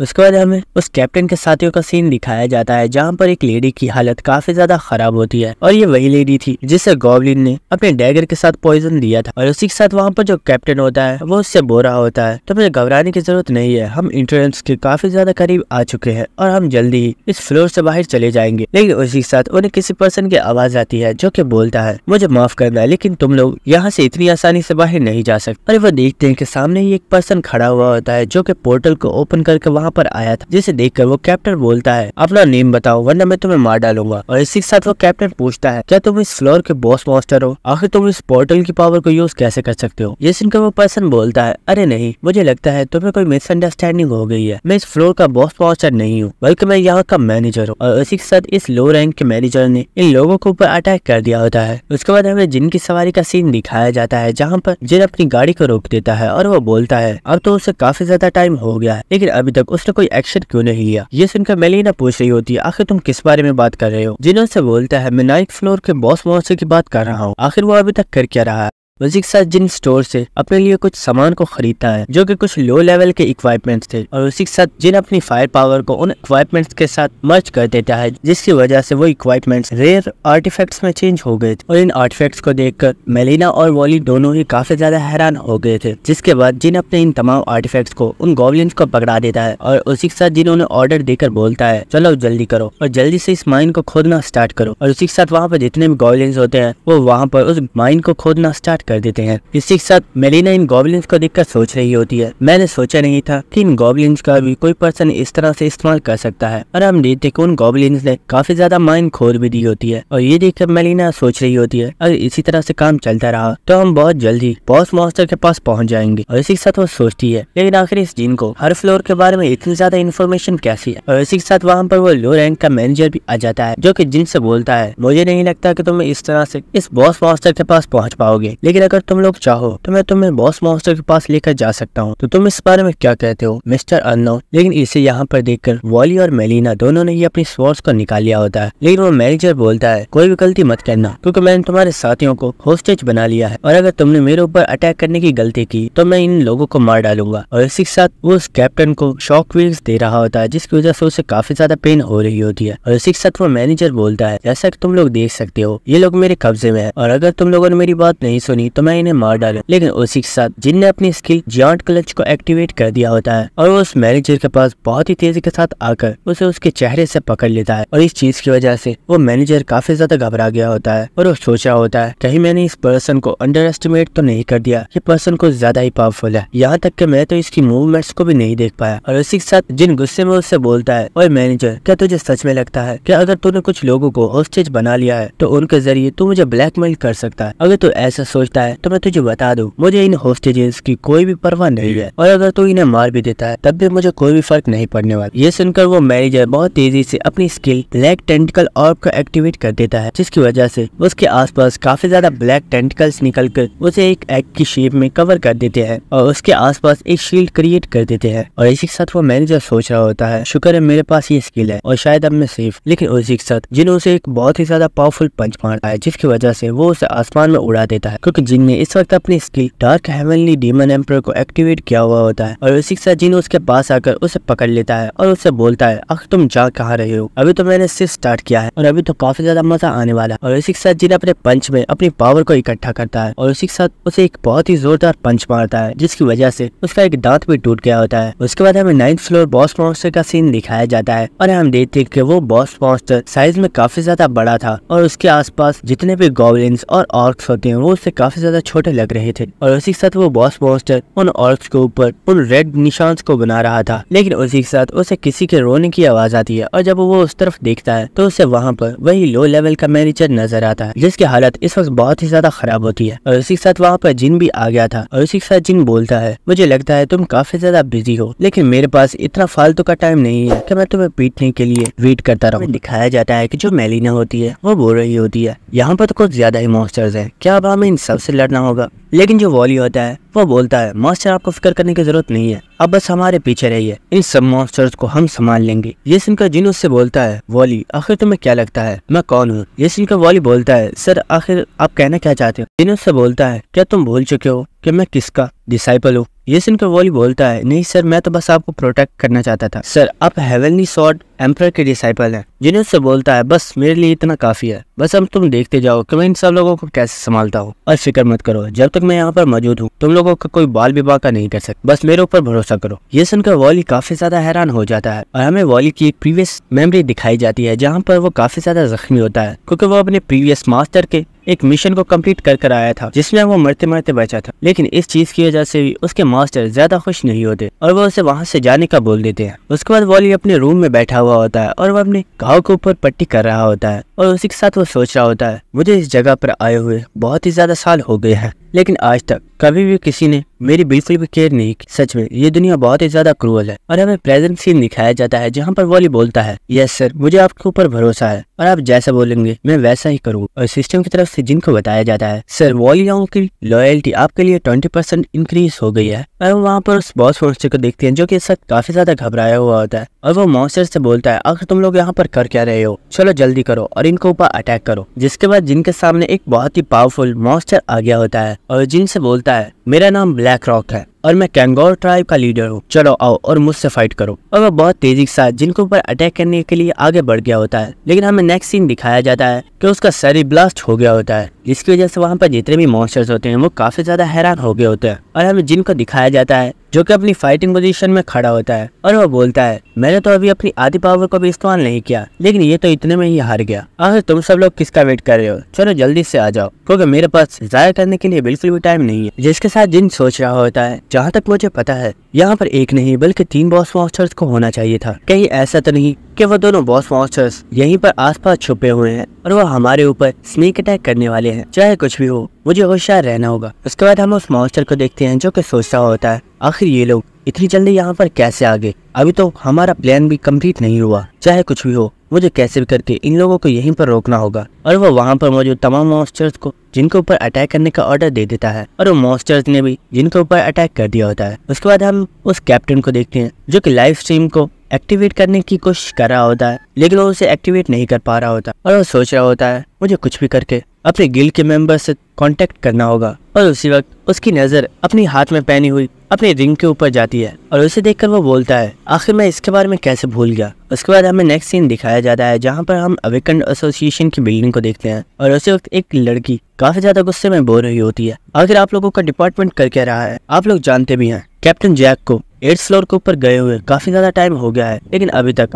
उसके बाद हमें उस कैप्टन के साथियों का सीन दिखाया जाता है जहाँ पर एक लेडी की हालत काफी ज्यादा खराब होती है और ये वही लेडी थी जिसे गोबलिन ने अपने डैगर के साथ पॉइजन दिया था और उसी के साथ वहाँ पर जो कैप्टन होता है वो उससे बो रहा होता है तो मुझे घबराने की जरूरत नहीं है हम इंट्रेंस के काफी ज्यादा करीब आ चुके हैं और हम जल्दी ही इस फ्लोर से बाहर चले जाएंगे लेकिन उसी के साथ उन्हें किसी पर्सन की आवाज आती है जो की बोलता है मुझे माफ करना है लेकिन तुम लोग यहाँ से इतनी आसानी से बाहर नहीं जा सकते और वो देखते है की सामने ही एक पर्सन खड़ा हुआ होता है जो की पोर्टल को ओपन करके वहाँ वहाँ पर आया था जिसे देखकर वो कैप्टन बोलता है अपना नेम बताओ वरना मैं तुम्हें मार डालूंगा और इसी के साथ वो कैप्टन पूछता है क्या तुम इस फ्लोर के बॉस मास्टर हो आखिर तुम इस पोर्टल की पावर को यूज कैसे कर सकते हो ये सुनकर वो पर्सन बोलता है अरे नहीं मुझे लगता है तुम्हें कोई मिसअंडरस्टैंडिंग हो गई है मैं इस फ्लोर का बॉस मास्टर नहीं हूँ बल्कि मैं यहाँ का मैनेजर हूँ और इसी के साथ इस लो रैंक के मैनेजर ने इन लोगों के ऊपर अटैक कर दिया होता है उसके बाद हमें जिन की सवारी का सीन दिखाया जाता है जहाँ पर जिन अपनी गाड़ी को रोक देता है और वो बोलता है अब तो उसे काफी ज्यादा टाइम हो गया है लेकिन अभी तक उसने कोई एक्शन क्यों नहीं लिया ये सुनकर मेलिना पूछ रही होती है आखिर तुम किस बारे में बात कर रहे हो जिन्होंने बोलता है मैं नाइक फ्लोर के बॉस मोहसे की बात कर रहा हूँ आखिर वो अभी तक कर क्या रहा है उसी के साथ जिन स्टोर से अपने लिए कुछ सामान को खरीदता है जो कि कुछ लो लेवल के इक्वाइपमेंट थे और उसी के साथ जिन अपनी फायर पावर को उन इक्वाइपमेंट के साथ मर्ज कर देता है जिसकी वजह से वो इक्वाइपमेंट रेयर आर्टिफैक्ट्स में चेंज हो गए थे और इन आर्टिफैक्ट्स को देख कर मेलिना और वॉली दोनों ही काफी ज्यादा हैरान हो गए थे जिसके बाद जिन अपने इन तमाम आर्टिफैक्ट्स को उन गोबलिन को पकड़ा देता है और उसी के साथ जिन्होंने ऑर्डर देकर बोलता है चलो जल्दी करो और जल्दी से इस माइन को खोदना स्टार्ट करो और उसी के साथ वहाँ पर जितने भी गोबलिन होते हैं वो वहाँ पर उस माइन को खोदना स्टार्ट कर देते हैं इसी के साथ मेलिना इन गोबलिन को देखकर सोच रही होती है मैंने सोचा नहीं था कि इन गोबलिन का भी कोई पर्सन इस तरह से इस्तेमाल कर सकता है और हम देखते उन गोबलिन ने काफी ज्यादा माइंड खोल भी दी होती है और ये देखकर मेलिना सोच रही होती है अगर इसी तरह से काम चलता रहा तो हम बहुत जल्दी बॉस मास्टर के पास पहुंच जाएंगे और इसी के साथ वो सोचती है लेकिन आखिर इस जीन को हर फ्लोर के बारे में इतनी ज्यादा इन्फॉर्मेशन कैसी है और इसी के साथ वहाँ पर वो लो रैंक का मैनेजर भी आ जाता है जो की जिन से बोलता है मुझे नहीं लगता की तुम इस तरह से इस बॉस मास्टर के पास पहुँच पाओगे लेकिन लेकिन अगर तुम लोग चाहो तो मैं तुम्हें बॉस मॉन्स्टर के पास लेकर जा सकता हूँ तो तुम इस बारे में क्या कहते हो मिस्टर अन्नो लेकिन इसे यहाँ पर देखकर वॉली और मेलिना दोनों ने ही अपनी स्वर्स को निकाल लिया होता है लेकिन वो मैनेजर बोलता है कोई भी गलती मत करना क्यूँकी मैंने तुम्हारे साथियों को होस्टेज बना लिया है और अगर तुमने मेरे ऊपर अटैक करने की गलती की तो मैं इन लोगों को मार डालूंगा और इसी के साथ वो उस कैप्टन को शॉक वेव्स दे रहा होता है जिसकी वजह से उसे काफी ज्यादा पेन हो रही होती है और इसी के साथ वो मैनेजर बोलता है जैसा की तुम लोग देख सकते हो ये लोग मेरे कब्जे में है और अगर तुम लोगों ने मेरी बात नहीं सुनी नहीं तो मैं इन्हें मार डालू लेकिन उसी के साथ जिनने अपनी स्किल जियांट क्लच को एक्टिवेट कर दिया होता है और वो उस मैनेजर के पास बहुत ही तेजी के साथ आकर उसे उसके चेहरे से पकड़ लेता है और इस चीज की वजह से वो मैनेजर काफी ज्यादा घबरा गया होता है और वो सोचा होता है कहीं मैंने इस पर्सन को अंडर एस्टिमेट तो नहीं कर दिया ये पर्सन को ज्यादा ही पावरफुल है यहाँ तक की मैं तो इसकी मूवमेंट्स को भी नहीं देख पाया और उसी के साथ जिन गुस्से में उससे बोलता है और मैनेजर क्या तुझे सच में लगता है की अगर तूने कुछ लोगों को होस्टेज बना लिया है तो उनके जरिए तू मुझे ब्लैकमेल कर सकता है अगर तू ऐसा सोचता सकता है तो मैं तुझे बता दूँ मुझे इन होस्टेजेस की कोई भी परवाह नहीं है और अगर तू इन्हें मार भी देता है तब भी मुझे कोई भी फर्क नहीं पड़ने वाला ये सुनकर वो मैनेजर बहुत तेजी से अपनी स्किल ब्लैक टेंटिकल ऑर्ब को एक्टिवेट कर देता है जिसकी वजह से उसके आसपास काफी ज्यादा ब्लैक टेंटिकल्स निकल कर उसे एक एग की शेप में कवर कर देते हैं और उसके आसपास एक शील्ड क्रिएट कर देते हैं और इसी के साथ वो मैनेजर सोच रहा होता है शुक्र है मेरे पास ये स्किल है और शायद अब मैं सेफ लेकिन उसी के साथ जिन्होंने एक बहुत ही ज्यादा पावरफुल पंच मारता है जिसकी वजह से वो उसे आसमान में उड़ा देता है क्योंकि जिन ने इस वक्त अपनी skill dark heavenly demon emperor को एक्टिवेट किया हुआ होता है और उसी जिन उसके पास आकर उसे पकड़ लेता है और उसे बोलता है आखिर तुम जा कहा रहे हो अभी तो मैंने सिर्फ स्टार्ट किया है और अभी तो काफी ज्यादा मजा आने वाला है और इसी जिन अपने पंच में अपनी पावर को इकट्ठा करता है और उसी के साथ उसे एक बहुत ही जोरदार पंच मारता है जिसकी वजह से उसका एक दांत भी टूट गया होता है उसके बाद हमें नाइन्थ फ्लोर बॉस मॉन्स्टर का सीन दिखाया जाता है और हम देखते हैं कि वो बॉस मॉन्स्टर साइज में काफी ज्यादा बड़ा था और उसके आसपास जितने भी गोवलिन और ऑर्क्स होते हैं वो काफी काफी ज्यादा छोटे लग रहे थे और उसी के साथ वो बॉस मोस्टर उन ऑर्थ के ऊपर उन रेड निशान को बना रहा था लेकिन उसी के साथ उसे किसी के रोने की आवाज आती है और जब वो उस तरफ देखता है तो उसे वहाँ पर वही लो लेवल का मैनेजर नजर आता है जिसकी हालत इस वक्त बहुत ही ज्यादा खराब होती है और उसी के साथ वहाँ पर जिन भी आ गया था और उसी के साथ जिन बोलता है मुझे लगता है तुम काफी ज्यादा बिजी हो लेकिन मेरे पास इतना फालतू का टाइम नहीं है की मैं तुम्हें पीटने के लिए वेट करता रहूँ दिखाया जाता है की जो मेलिना होती है वो बोल रही होती है यहाँ पर तो कुछ ज्यादा ही मॉस्टर्स है क्या अब हम इन सब आपसे लड़ना होगा लेकिन जो वॉली होता है वो बोलता है मास्टर आपको फिक्र करने की जरूरत नहीं है अब बस हमारे पीछे रहिए इन सब मॉन्स्टर्स को हम संभाल लेंगे ये सुनकर जिन उससे बोलता है वॉली आखिर तुम्हें क्या लगता है मैं कौन हूँ ये सुनकर वॉली बोलता है सर आखिर आप कहना क्या चाहते हो जिन उससे बोलता है क्या तुम भूल चुके हो कि मैं किसका डिसाइपल हूँ ये सुनकर वॉली बोलता है नहीं सर मैं तो बस आपको प्रोटेक्ट करना चाहता था सर आप हेवनली सॉर्ड एम्पर के डिसाइपल हैं जिन्हें उससे बोलता है बस मेरे लिए इतना काफी है बस अब तुम देखते जाओ कि मैं इन सब लोगों को कैसे संभालता हूँ और फिक्र मत करो जब तक मैं यहाँ पर मौजूद हूँ तुम लोगों का कोई बाल विवाह का नहीं कर सकता बस मेरे ऊपर भरोसा करो ये सुनकर वॉली काफी ज्यादा हैरान हो जाता है और हमें वॉली की एक प्रीवियस मेमोरी दिखाई जाती है जहाँ पर वो काफी ज्यादा जख्मी होता है क्योंकि वो अपने प्रीवियस मास्टर के एक मिशन को कम्प्लीट कर कर आया था जिसमें वो मरते मरते बचा था लेकिन इस चीज की वजह से भी उसके मास्टर ज्यादा खुश नहीं होते और वो उसे वहाँ से जाने का बोल देते हैं उसके बाद वॉली अपने रूम में बैठा हुआ होता है और वो अपने घाव के ऊपर पट्टी कर रहा होता है और उसी के साथ वो सोच रहा होता है मुझे इस जगह पर आए हुए बहुत ही ज्यादा साल हो गए हैं लेकिन आज तक कभी भी किसी ने मेरी बिल्कुल भी केयर नहीं की सच में ये दुनिया बहुत ही ज्यादा क्रूअल है और हमें प्रेजेंट सीन दिखाया जाता है जहाँ पर वॉली बोलता है यस सर मुझे आपके ऊपर भरोसा है और आप जैसा बोलेंगे मैं वैसा ही करूँ और सिस्टम की तरफ से जिनको बताया जाता है सर वॉली की लॉयल्टी आपके लिए ट्वेंटी परसेंट इंक्रीज हो गई है और वहाँ पर उस बॉस फोर्सर को देखते हैं जो की साथ काफी ज्यादा घबराया हुआ होता है और वो मॉन्सर से बोलता है आखिर तुम लोग यहाँ पर कर क्या रहे हो चलो जल्दी करो और इनके ऊपर अटैक करो जिसके बाद जिनके सामने एक बहुत ही पावरफुल मॉन्स्टर आ गया होता है और जिनसे बोलता कहता है मेरा नाम ब्लैक रॉक है और मैं कैंगोर ट्राइब का लीडर हूँ चलो आओ और मुझसे फाइट करो और वह बहुत तेजी के साथ जिनके ऊपर अटैक करने के लिए आगे बढ़ गया होता है लेकिन हमें नेक्स्ट सीन दिखाया जाता है कि उसका शरीर ब्लास्ट हो गया होता है जिसकी वजह से वहाँ पर जितने भी मॉन्स्टर्स होते हैं वो काफी ज्यादा हैरान हो गए होते हैं और हमें जिनको दिखाया जाता है जो कि अपनी फाइटिंग पोजीशन में खड़ा होता है और वो बोलता है मैंने तो अभी अपनी आधी पावर को भी इस्तेमाल नहीं किया लेकिन ये तो इतने में ही हार गया आखिर तुम सब लोग किसका वेट कर रहे हो चलो जल्दी से आ जाओ क्योंकि मेरे पास जाया करने के लिए बिल्कुल भी टाइम नहीं है जिसके साथ जिन सोच रहा होता है जहाँ तक मुझे पता है यहाँ पर एक नहीं बल्कि तीन बॉस मॉस्टर्स को होना चाहिए था कहीं ऐसा तो नहीं कि वो दोनों बॉस मॉस्टर्स यहीं पर आसपास छुपे हुए हैं और वो हमारे ऊपर स्नेक अटैक करने वाले हैं चाहे कुछ भी हो मुझे होशियार रहना होगा उसके बाद हम उस मॉस्टर को देखते हैं जो कि सोच रहा होता है आखिर ये लोग इतनी जल्दी यहाँ पर कैसे आ गए अभी तो हमारा प्लान भी कम्प्लीट नहीं हुआ चाहे कुछ भी हो मुझे कैसे भी करके इन लोगों को यहीं पर रोकना होगा और वो वहाँ पर मौजूद तमाम मॉस्टर्स को जिनके ऊपर अटैक करने का ऑर्डर दे देता है और वो मॉस्टर्स ने भी जिनके ऊपर अटैक कर दिया होता है उसके बाद हम उस कैप्टन को देखते हैं जो कि लाइव स्ट्रीम को एक्टिवेट करने की कोशिश कर रहा होता है लेकिन वो उसे एक्टिवेट नहीं कर पा रहा होता और वो सोच रहा होता है मुझे कुछ भी करके अपने गिल के मेंबर से कांटेक्ट करना होगा और उसी वक्त उसकी नज़र अपने हाथ में पहनी हुई अपने रिंग के ऊपर जाती है और उसे देखकर वो बोलता है आखिर मैं इसके बारे में कैसे भूल गया उसके बाद हमें नेक्स्ट सीन दिखाया जाता है जहाँ पर हम अवेकंड एसोसिएशन की बिल्डिंग को देखते हैं और उसी वक्त एक लड़की काफी ज्यादा गुस्से में बोल रही होती है आखिर आप लोगों का डिपार्टमेंट कर क्या रहा है आप लोग जानते भी हैं कैप्टन जैक को एट्थ फ्लोर के ऊपर गए हुए काफ़ी ज़्यादा टाइम हो गया है लेकिन अभी तक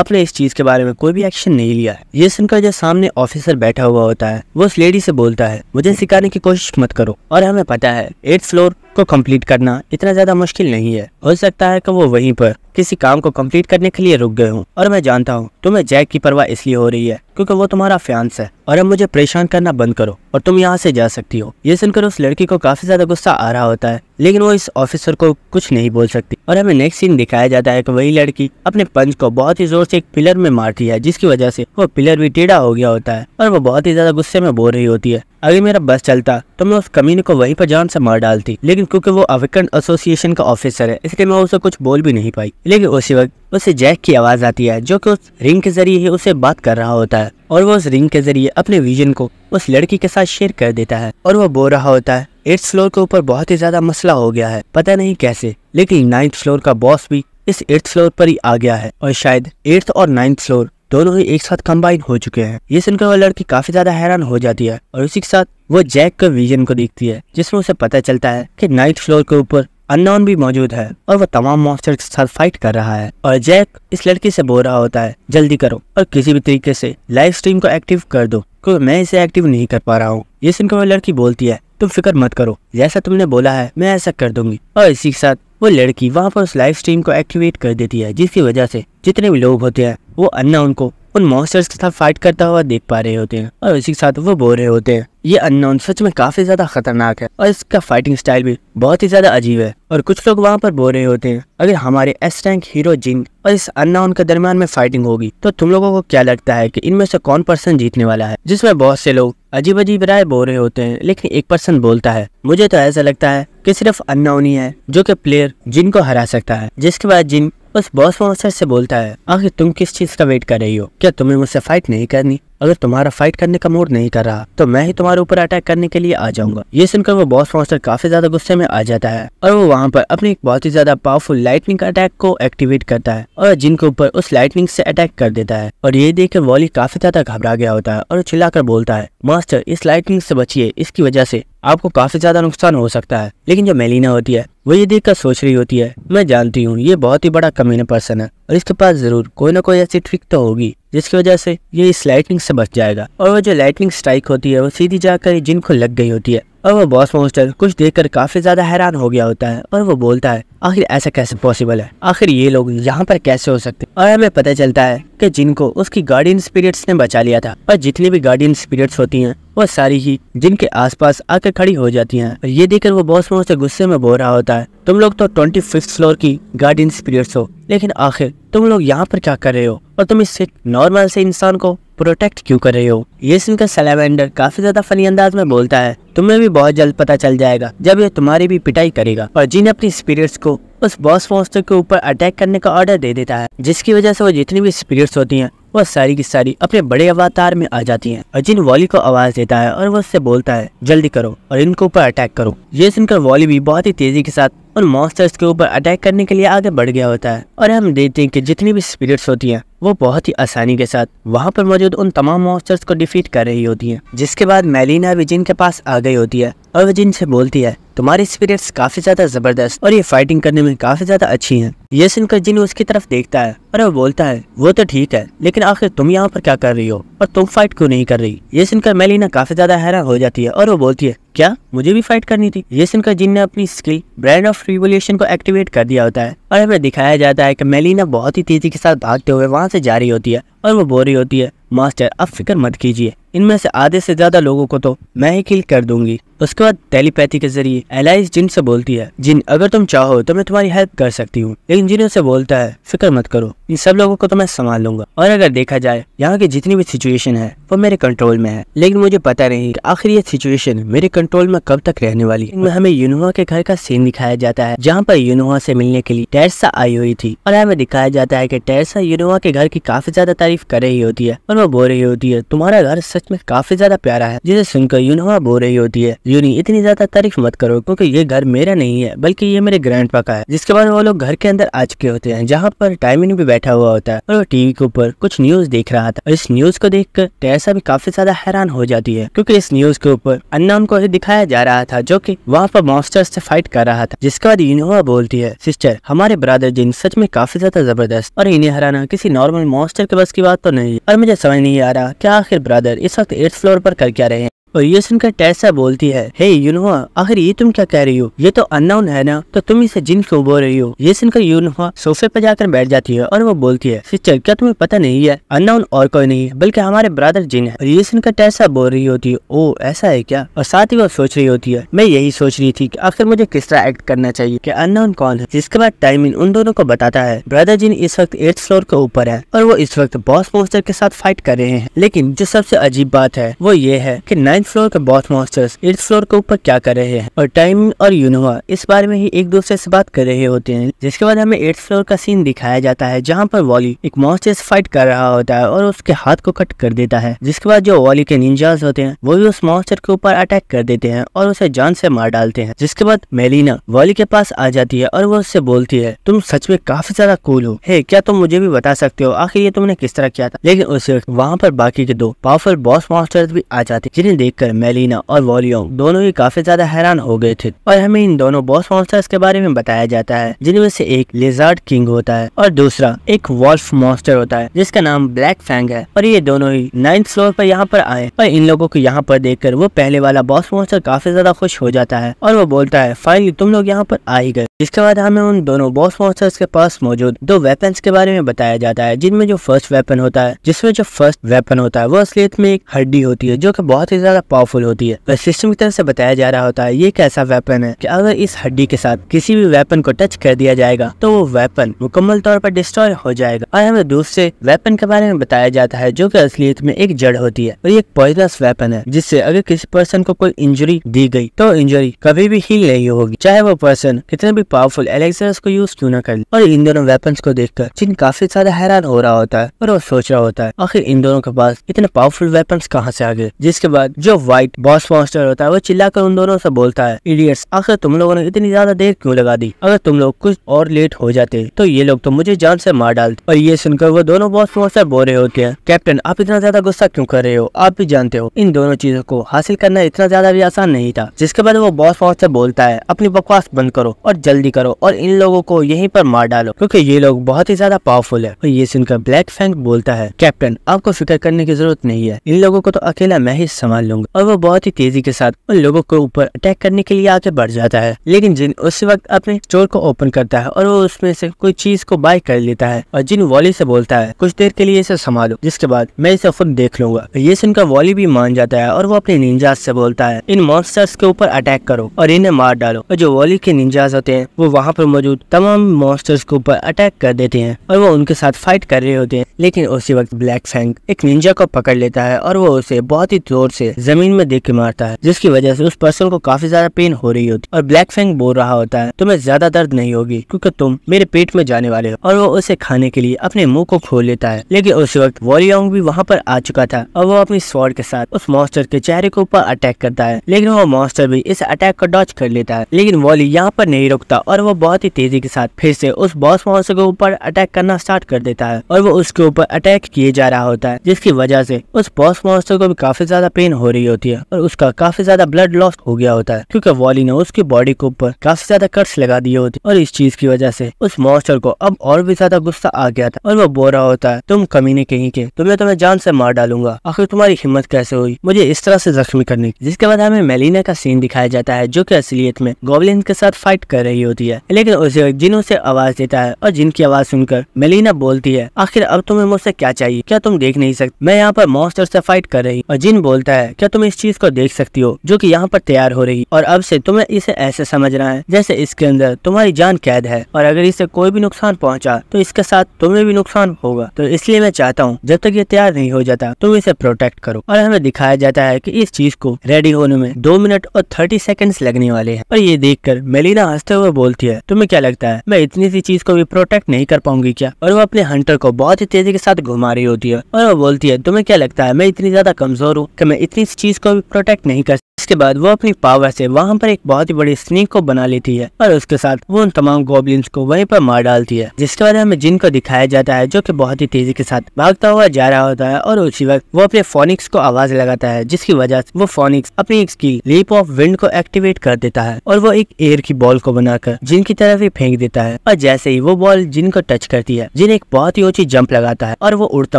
आपने इस चीज़ के बारे में कोई भी एक्शन नहीं लिया है ये सुनकर जो सामने ऑफिसर बैठा हुआ होता है वो उस लेडी से बोलता है मुझे सिखाने की कोशिश मत करो और हमें पता है एट्थ फ्लोर को कंप्लीट करना इतना ज़्यादा मुश्किल नहीं है हो सकता है कि वो वहीं पर किसी काम को कंप्लीट करने के लिए रुक गए हूँ और मैं जानता हूँ तुम्हें जैक की परवाह इसलिए हो रही है क्योंकि वो तुम्हारा फैंस है और अब मुझे परेशान करना बंद करो और तुम यहाँ से जा सकती हो ये सुनकर उस लड़की को काफी ज्यादा गुस्सा आ रहा होता है लेकिन वो इस ऑफिसर को कुछ नहीं बोल सकती और हमें नेक्स्ट सीन दिखाया जाता है की वही लड़की अपने पंच को बहुत ही जोर से एक पिलर में मारती है जिसकी वजह से वो पिलर भी टेढ़ा हो गया होता है और वो बहुत ही ज्यादा गुस्से में बोल रही होती है अगर मेरा बस चलता तो मैं उस कमीने को वहीं पर जान से मार डालती लेकिन क्योंकि वो अविकंड एसोसिएशन का ऑफिसर है इसलिए मैं उसे कुछ बोल भी नहीं पाई लेकिन उसी वक्त उसे जैक की आवाज़ आती है जो कि उस रिंग के जरिए ही उसे बात कर रहा होता है और वो उस रिंग के जरिए अपने विजन को उस लड़की के साथ शेयर कर देता है और वो बोल रहा होता है एट्थ फ्लोर के ऊपर बहुत ही ज्यादा मसला हो गया है पता नहीं कैसे लेकिन नाइन्थ फ्लोर का बॉस भी इस एट्थ फ्लोर पर ही आ गया है और शायद एट्थ और नाइन्थ फ्लोर दोनों ही एक साथ कंबाइन हो चुके हैं ये सुनकर वो लड़की काफी ज्यादा हैरान हो जाती है और उसी के साथ वो जैक के विजन को देखती है जिसमें उसे पता चलता है कि नाइन्थ फ्लोर के ऊपर अननोन भी मौजूद है और वो तमाम मॉन्स्टर के साथ फाइट कर रहा है और जैक इस लड़की से बोल रहा होता है जल्दी करो और किसी भी तरीके से लाइव स्ट्रीम को एक्टिव कर दो क्योंकि मैं इसे एक्टिव नहीं कर पा रहा हूँ ये सुनकर वो लड़की बोलती है तुम फिक्र मत करो जैसा तुमने बोला है मैं ऐसा कर दूंगी और इसी के साथ वो लड़की वहाँ पर उस लाइव स्ट्रीम को एक्टिवेट कर देती है जिसकी वजह से जितने भी लोग होते हैं वो अन्ना उनको उन मॉन्स्टर्स के साथ फाइट करता हुआ देख पा रहे होते हैं और इसी के साथ वो बोल रहे होते हैं ये अननोन सच में काफी ज्यादा खतरनाक है और इसका फाइटिंग स्टाइल भी बहुत ही ज्यादा अजीब है और कुछ लोग वहाँ पर बोल रहे होते हैं अगर हमारे एस टैंक हीरो जिंग और इस अननोन के दरमियान में फाइटिंग होगी तो तुम लोगों को क्या लगता है कि इनमें से कौन पर्सन जीतने वाला है जिसमें बहुत से लोग अजीब अजीब राय बोल रहे होते हैं लेकिन एक पर्सन बोलता है मुझे तो ऐसा लगता है की सिर्फ अननोन ही है जो की प्लेयर जिन को हरा सकता है जिसके बाद जिन उस बॉस मास्टर से बोलता है आखिर तुम किस चीज का वेट कर रही हो क्या तुम्हें मुझसे फाइट नहीं करनी अगर तुम्हारा फाइट करने का मूड नहीं कर रहा तो मैं ही तुम्हारे ऊपर अटैक करने के लिए आ जाऊंगा ये सुनकर वो बॉस मास्टर काफी ज्यादा गुस्से में आ जाता है और वो वहाँ पर अपनी एक बहुत ही ज्यादा पावरफुल लाइटनिंग अटैक को एक्टिवेट करता है और जिनके ऊपर उस लाइटनिंग से अटैक कर देता है और ये देखकर वॉली काफी ज्यादा घबरा गया होता है और चिल्लाकर बोलता है मास्टर इस लाइटनिंग से बचिए इसकी वजह से आपको काफी ज्यादा नुकसान हो सकता है लेकिन जो मेलिना होती है वो ये देखकर सोच रही होती है मैं जानती हूँ ये बहुत ही बड़ा कमीना पर्सन है और इसके पास जरूर कोई ना कोई ऐसी ट्रिक तो होगी जिसकी वजह से ये इस लाइटनिंग से बच जाएगा और वो जो लाइटनिंग स्ट्राइक होती है वो सीधी जाकर जिनको लग गई होती है और वो बॉस मोस्टर कुछ देखकर काफी ज्यादा हैरान हो गया होता है और वो बोलता है आखिर ऐसा कैसे पॉसिबल है आखिर ये लोग यहाँ पर कैसे हो सकते और हमें पता चलता है कि जिनको उसकी गार्डियन स्पिरिट्स ने बचा लिया था और जितनी भी गार्डियन स्पिरिट्स होती हैं वो सारी ही जिनके आसपास आकर खड़ी हो जाती है और ये देखकर वो बॉस मोस्टर गुस्से में बोल रहा होता है तुम लोग तो ट्वेंटी फिफ्थ फ्लोर की गार्डियन स्पिरिट्स हो लेकिन आखिर तुम लोग यहाँ पर क्या कर रहे हो और तुम इससे नॉर्मल से इंसान को प्रोटेक्ट क्यों कर रहे हो ये सुनकर सलेवेंडर काफी ज्यादा फनी अंदाज में बोलता है तुम्हें भी बहुत जल्द पता चल जाएगा जब ये तुम्हारी भी पिटाई करेगा और जिन अपनी स्पिरिट्स को उस बॉस मॉन्स्टर के ऊपर अटैक करने का ऑर्डर दे देता है जिसकी वजह से वो जितनी भी स्पिरिट्स होती हैं वह सारी की सारी अपने बड़े अवतार में आ जाती हैं और जिन वॉली को आवाज देता है और वो उससे बोलता है जल्दी करो और इनके ऊपर अटैक करो ये सुनकर वॉली भी बहुत ही तेजी के साथ उन मॉन्स्टर्स के ऊपर अटैक करने के लिए आगे बढ़ गया होता है और हम देखते हैं कि जितनी भी स्पिरिट्स होती हैं वो बहुत ही आसानी के साथ वहाँ पर मौजूद उन तमाम मॉन्स्टर्स को डिफीट कर रही होती है जिसके बाद मेलिना भी जिनके पास आ गई होती है और वह जिनसे बोलती है तुम्हारे स्पिरिट्स काफी ज्यादा जबरदस्त और ये फाइटिंग करने में काफी ज्यादा अच्छी हैं। ये सुनकर जिन उसकी तरफ देखता है और वो बोलता है वो तो ठीक है लेकिन आखिर तुम यहाँ पर क्या कर रही हो और तुम फाइट क्यों नहीं कर रही ये सुनकर मेलिना काफी ज्यादा हैरान हो जाती है और वो बोलती है क्या मुझे भी फाइट करनी थी ये सुनकर जिन ने अपनी स्किल ब्रांड ऑफ रिवोल्यूशन को एक्टिवेट कर दिया होता है और हमें दिखाया जाता है कि मेलिना बहुत ही तेज़ी के साथ भागते हुए वहाँ से जारी होती है और वो बोरी होती है मास्टर अब फिक्र मत कीजिए इनमें से आधे से ज्यादा लोगों को तो मैं ही किल कर दूंगी उसके बाद टेलीपैथी के जरिए एलाइस जिन से बोलती है जिन अगर तुम चाहो तो मैं तुम्हारी हेल्प कर सकती हूँ लेकिन जिन उसे बोलता है फिक्र मत करो इन सब लोगों को तो मैं संभाल लूंगा और अगर देखा जाए यहाँ की जितनी भी सिचुएशन है वो मेरे कंट्रोल में है लेकिन मुझे पता नहीं की आखिर ये सिचुएशन मेरे कंट्रोल में कब तक रहने वाली है हमें यूनोवा के घर का सीन दिखाया जाता है जहाँ पर यूनोहा से मिलने के लिए टेरसा आई हुई थी और हमें दिखाया जाता है की टेरसा यूनोवा के घर की काफी ज्यादा तारीफ कर रही होती है और वो बोल रही होती है तुम्हारा घर सच में काफी ज्यादा प्यारा है जिसे सुनकर यूनोवा बोल रही होती है यूनी इतनी ज्यादा तारीफ मत करो क्योंकि ये घर मेरा नहीं है बल्कि ये मेरे ग्रैंड का है जिसके बाद वो लोग घर के अंदर आ चुके होते हैं जहाँ पर टाइमिन भी बैठा हुआ होता है और वो टीवी के ऊपर कुछ न्यूज देख रहा था और इस न्यूज को देख कर टेरसा भी काफी ज्यादा हैरान हो जाती है क्योंकि इस न्यूज के ऊपर अन्नाम को ही दिखाया जा रहा था जो की वहाँ पर मॉन्स्टर से फाइट कर रहा था जिसके बाद यूनोवा बोलती है सिस्टर हमारे हमारे ब्रदर जिन सच में काफी ज्यादा जबरदस्त और इन्हें हराना किसी नॉर्मल मॉन्स्टर के बस की बात तो नहीं और मुझे समझ नहीं आ रहा क्या आखिर ब्रदर इस वक्त एट्थ फ्लोर पर कर क्या रहे हैं और ये सुनकर टैसा बोलती है हे यूनुआ आखिर ये तुम क्या कह रही हो ये तो अननाउन है ना तो तुम इसे जिन क्यों बोल रही हो ये सुनकर यूनुआ सोफे पर जाकर बैठ जाती है और वो बोलती है सिस्टर क्या तुम्हें पता नहीं है अननाउन और कोई नहीं है बल्कि हमारे ब्रदर जिन है और ये सुनकर टैसा बोल रही होती है ओ ऐसा है क्या और साथ ही वो सोच रही होती है मैं यही सोच रही थी की आखिर मुझे किस तरह एक्ट करना चाहिए की अननाउन कौन है जिसके बाद टाइमिन उन दोनों को बताता है ब्रदर जिन इस वक्त एट फ्लोर के ऊपर है और वो इस वक्त बॉस पोस्टर के साथ फाइट कर रहे हैं लेकिन जो सबसे अजीब बात है वो ये है की नाइन्थ फ्लोर का बॉथ मॉन्स्टर्स एट्थ फ्लोर के ऊपर क्या कर रहे हैं और टाइम और यूनोवा इस बारे में ही एक दूसरे से बात कर रहे होते हैं जिसके बाद हमें एट्थ फ्लोर का सीन दिखाया जाता है जहाँ पर वॉली एक मॉस्टर फाइट कर रहा होता है और उसके हाथ को कट कर देता है जिसके बाद जो वॉली के निंजाज होते हैं वो भी उस मॉस्टर के ऊपर अटैक कर देते हैं और उसे जान से मार डालते हैं जिसके बाद मेलिना वॉली के पास आ जाती है और वो उससे बोलती है तुम सच में काफी ज्यादा कूल हो है क्या तुम मुझे भी बता सकते हो आखिर ये तुमने किस तरह किया था लेकिन उस वक्त वहाँ पर बाकी के दो पावरफुल बॉस मॉन्स्टर्स भी आ जाते जिन्हें देखकर मेलिना और वॉलियोम दोनों ही काफी ज्यादा हैरान हो गए थे और हमें इन दोनों बॉस मॉन्स्टर्स के बारे में बताया जाता है जिनमें से एक लिजार्ड किंग होता है और दूसरा एक वॉल्फ मॉन्स्टर होता है जिसका नाम ब्लैक फैंग है और ये दोनों ही नाइन्थ फ्लोर पर यहाँ पर आए और इन लोगों को यहाँ पर देख वो पहले वाला बॉस मॉन्स्टर काफी ज्यादा खुश हो जाता है और वो बोलता है फाइनली तुम लोग यहाँ पर आ ही गए जिसके बाद हमें उन दोनों बॉस मॉन्स्टर्स के पास मौजूद दो वेपन्स के बारे में बताया जाता है जिनमें जो फर्स्ट वेपन होता है जिसमें जो फर्स्ट वेपन होता है वो असलियत में एक हड्डी होती है जो कि बहुत ही ज्यादा पावरफुल होती है वह तो सिस्टम की तरफ से बताया जा रहा होता है ये एक ऐसा वेपन है कि अगर इस हड्डी के साथ किसी भी वेपन को टच कर दिया जाएगा तो वो वेपन मुकम्मल तौर पर डिस्ट्रॉय हो जाएगा और हमें दूसरे वेपन के बारे में बताया जाता है जो की असलियत में एक जड़ होती है और ये एक पॉइजनस वेपन है जिससे अगर किसी पर्सन को कोई इंजुरी दी गई तो इंजुरी कभी भी हील नहीं होगी चाहे वो पर्सन कितने भी पावरफुल एलेक्सर्स को यूज क्यों ना कर और इन दोनों वेपन को देखकर जिन काफी ज्यादा हैरान हो रहा होता है और वो सोच रहा होता है आखिर इन दोनों के पास इतने पावरफुल वेपन कहाँ से आ गए जिसके बाद जो व्हाइट बॉस मॉस्टर होता है वो चिल्लाकर उन दोनों से बोलता है इडियट्स आखिर तुम लोगों ने इतनी ज्यादा देर क्यों लगा दी अगर तुम लोग कुछ और लेट हो जाते तो ये लोग तो मुझे जान से मार डालते और ये सुनकर वो दोनों बॉस मॉस्टर बोल रहे होते हैं कैप्टन आप इतना ज्यादा गुस्सा क्यों कर रहे हो आप भी जानते हो इन दोनों चीजों को हासिल करना इतना ज्यादा भी आसान नहीं था जिसके बाद वो बॉस मॉन्स्टर बोलता है अपनी बकवास बंद करो और जल्द जल्दी करो और इन लोगों को यहीं पर मार डालो क्योंकि ये लोग बहुत ही ज्यादा पावरफुल है और ये सुनकर ब्लैक फैंक बोलता है कैप्टन आपको फिक्र करने की जरूरत नहीं है इन लोगों को तो अकेला मैं ही संभाल लूंगा और वो बहुत ही तेजी के साथ उन लोगों के ऊपर अटैक करने के लिए आगे बढ़ जाता है लेकिन जिन उस वक्त अपने स्टोर को ओपन करता है और वो उसमें से कोई चीज को बाय कर लेता है और जिन वॉली से बोलता है कुछ देर के लिए इसे संभालो जिसके बाद मैं इसे खुद देख लूंगा ये सुनकर वॉली भी मान जाता है और वो अपने निंजाज से बोलता है इन मॉन्स्टर्स के ऊपर अटैक करो और इन्हें मार डालो और जो वॉली के निंजाज होते हैं वो वहाँ पर मौजूद तमाम मॉन्स्टर्स के ऊपर अटैक कर देते हैं और वो उनके साथ फाइट कर रहे होते हैं लेकिन उसी वक्त ब्लैक फैंग एक निंजा को पकड़ लेता है और वो उसे बहुत ही जोर से जमीन में देख के मारता है जिसकी वजह से उस पर्सन को काफी ज्यादा पेन हो रही होती है और ब्लैक फैंग बोल रहा होता है तुम्हें ज्यादा दर्द नहीं होगी क्यूँकी तुम मेरे पेट में जाने वाले हो और वो उसे खाने के लिए अपने मुँह को खोल लेता है लेकिन उस वक्त वॉरियोंग भी वहाँ पर आ चुका था और वो अपनी स्वॉर्ड के साथ उस मॉन्स्टर के चेहरे के ऊपर अटैक करता है लेकिन वो मॉन्स्टर भी इस अटैक को डॉच कर लेता है लेकिन वॉली यहाँ पर नहीं रुकता और वो बहुत ही तेजी के साथ फिर से उस बॉस मॉन्स्टर के ऊपर अटैक करना स्टार्ट कर देता है और वो उसके ऊपर अटैक किए जा रहा होता है जिसकी वजह से उस बॉस मॉन्स्टर को भी काफी ज्यादा पेन हो रही होती है और उसका काफी ज्यादा ब्लड लॉस हो गया होता है क्यूँकी वॉली ने उसकी बॉडी के ऊपर काफी ज्यादा कट्स लगा दिए होते और इस चीज की वजह से उस मॉन्स्टर को अब और भी ज्यादा गुस्सा आ गया था और वो बोल रहा होता है तुम कमीने कहीं के तो मैं तुम्हें जान से मार डालूंगा आखिर तुम्हारी हिम्मत कैसे हुई मुझे इस तरह से जख्मी करने की जिसके बाद हमें मेलिना का सीन दिखाया जाता है जो कि असलियत में गोबलिन के साथ फाइट कर रही हो होती है लेकिन उसे जिन उसे आवाज देता है और जिनकी आवाज सुनकर मेलिना बोलती है आखिर अब तुम्हें मुझसे क्या चाहिए क्या तुम देख नहीं सकते मैं यहाँ पर मॉस्टर ऐसी फाइट कर रही और जिन बोलता है क्या तुम इस चीज को देख सकती हो जो की यहाँ पर तैयार हो रही और अब ऐसी तुम्हें इसे ऐसे समझना है जैसे इसके अंदर तुम्हारी जान कैद है और अगर इसे कोई भी नुकसान पहुँचा तो इसके साथ तुम्हें भी नुकसान होगा तो इसलिए मैं चाहता हूँ जब तक ये तैयार नहीं हो जाता तुम इसे प्रोटेक्ट करो और हमें दिखाया जाता है की इस चीज को रेडी होने में दो मिनट और थर्टी सेकेंड लगने वाले है और ये देखकर मेलिना हंसते हुए बोलती है तुम्हें क्या लगता है मैं इतनी सी चीज को भी प्रोटेक्ट नहीं कर पाऊंगी क्या और वो अपने हंटर को बहुत ही तेजी के साथ घुमा रही होती है और वो बोलती है तुम्हें क्या लगता है मैं इतनी ज्यादा कमजोर हूँ की मैं इतनी सी चीज को भी प्रोटेक्ट नहीं कर इसके बाद वो अपनी पावर से वहाँ पर एक बहुत ही बड़ी स्नेक को बना लेती है और उसके साथ वो उन तमाम गोबलिन को वहीं पर मार डालती है जिसके बाद हमें जिन को दिखाया जाता है जो कि बहुत ही तेजी के साथ भागता हुआ जा रहा होता है और उसी वक्त वो अपने फोनिक्स को आवाज लगाता है जिसकी वजह से वो फोनिक्स अपनी स्किल लीप ऑफ विंड को एक्टिवेट कर देता है और वो एक एयर की बॉल को बना उठाकर जिन की तरफ ही फेंक देता है और जैसे ही वो बॉल जिन को टच करती है जिन एक बहुत ही ऊंची जंप लगाता है और वो उड़ता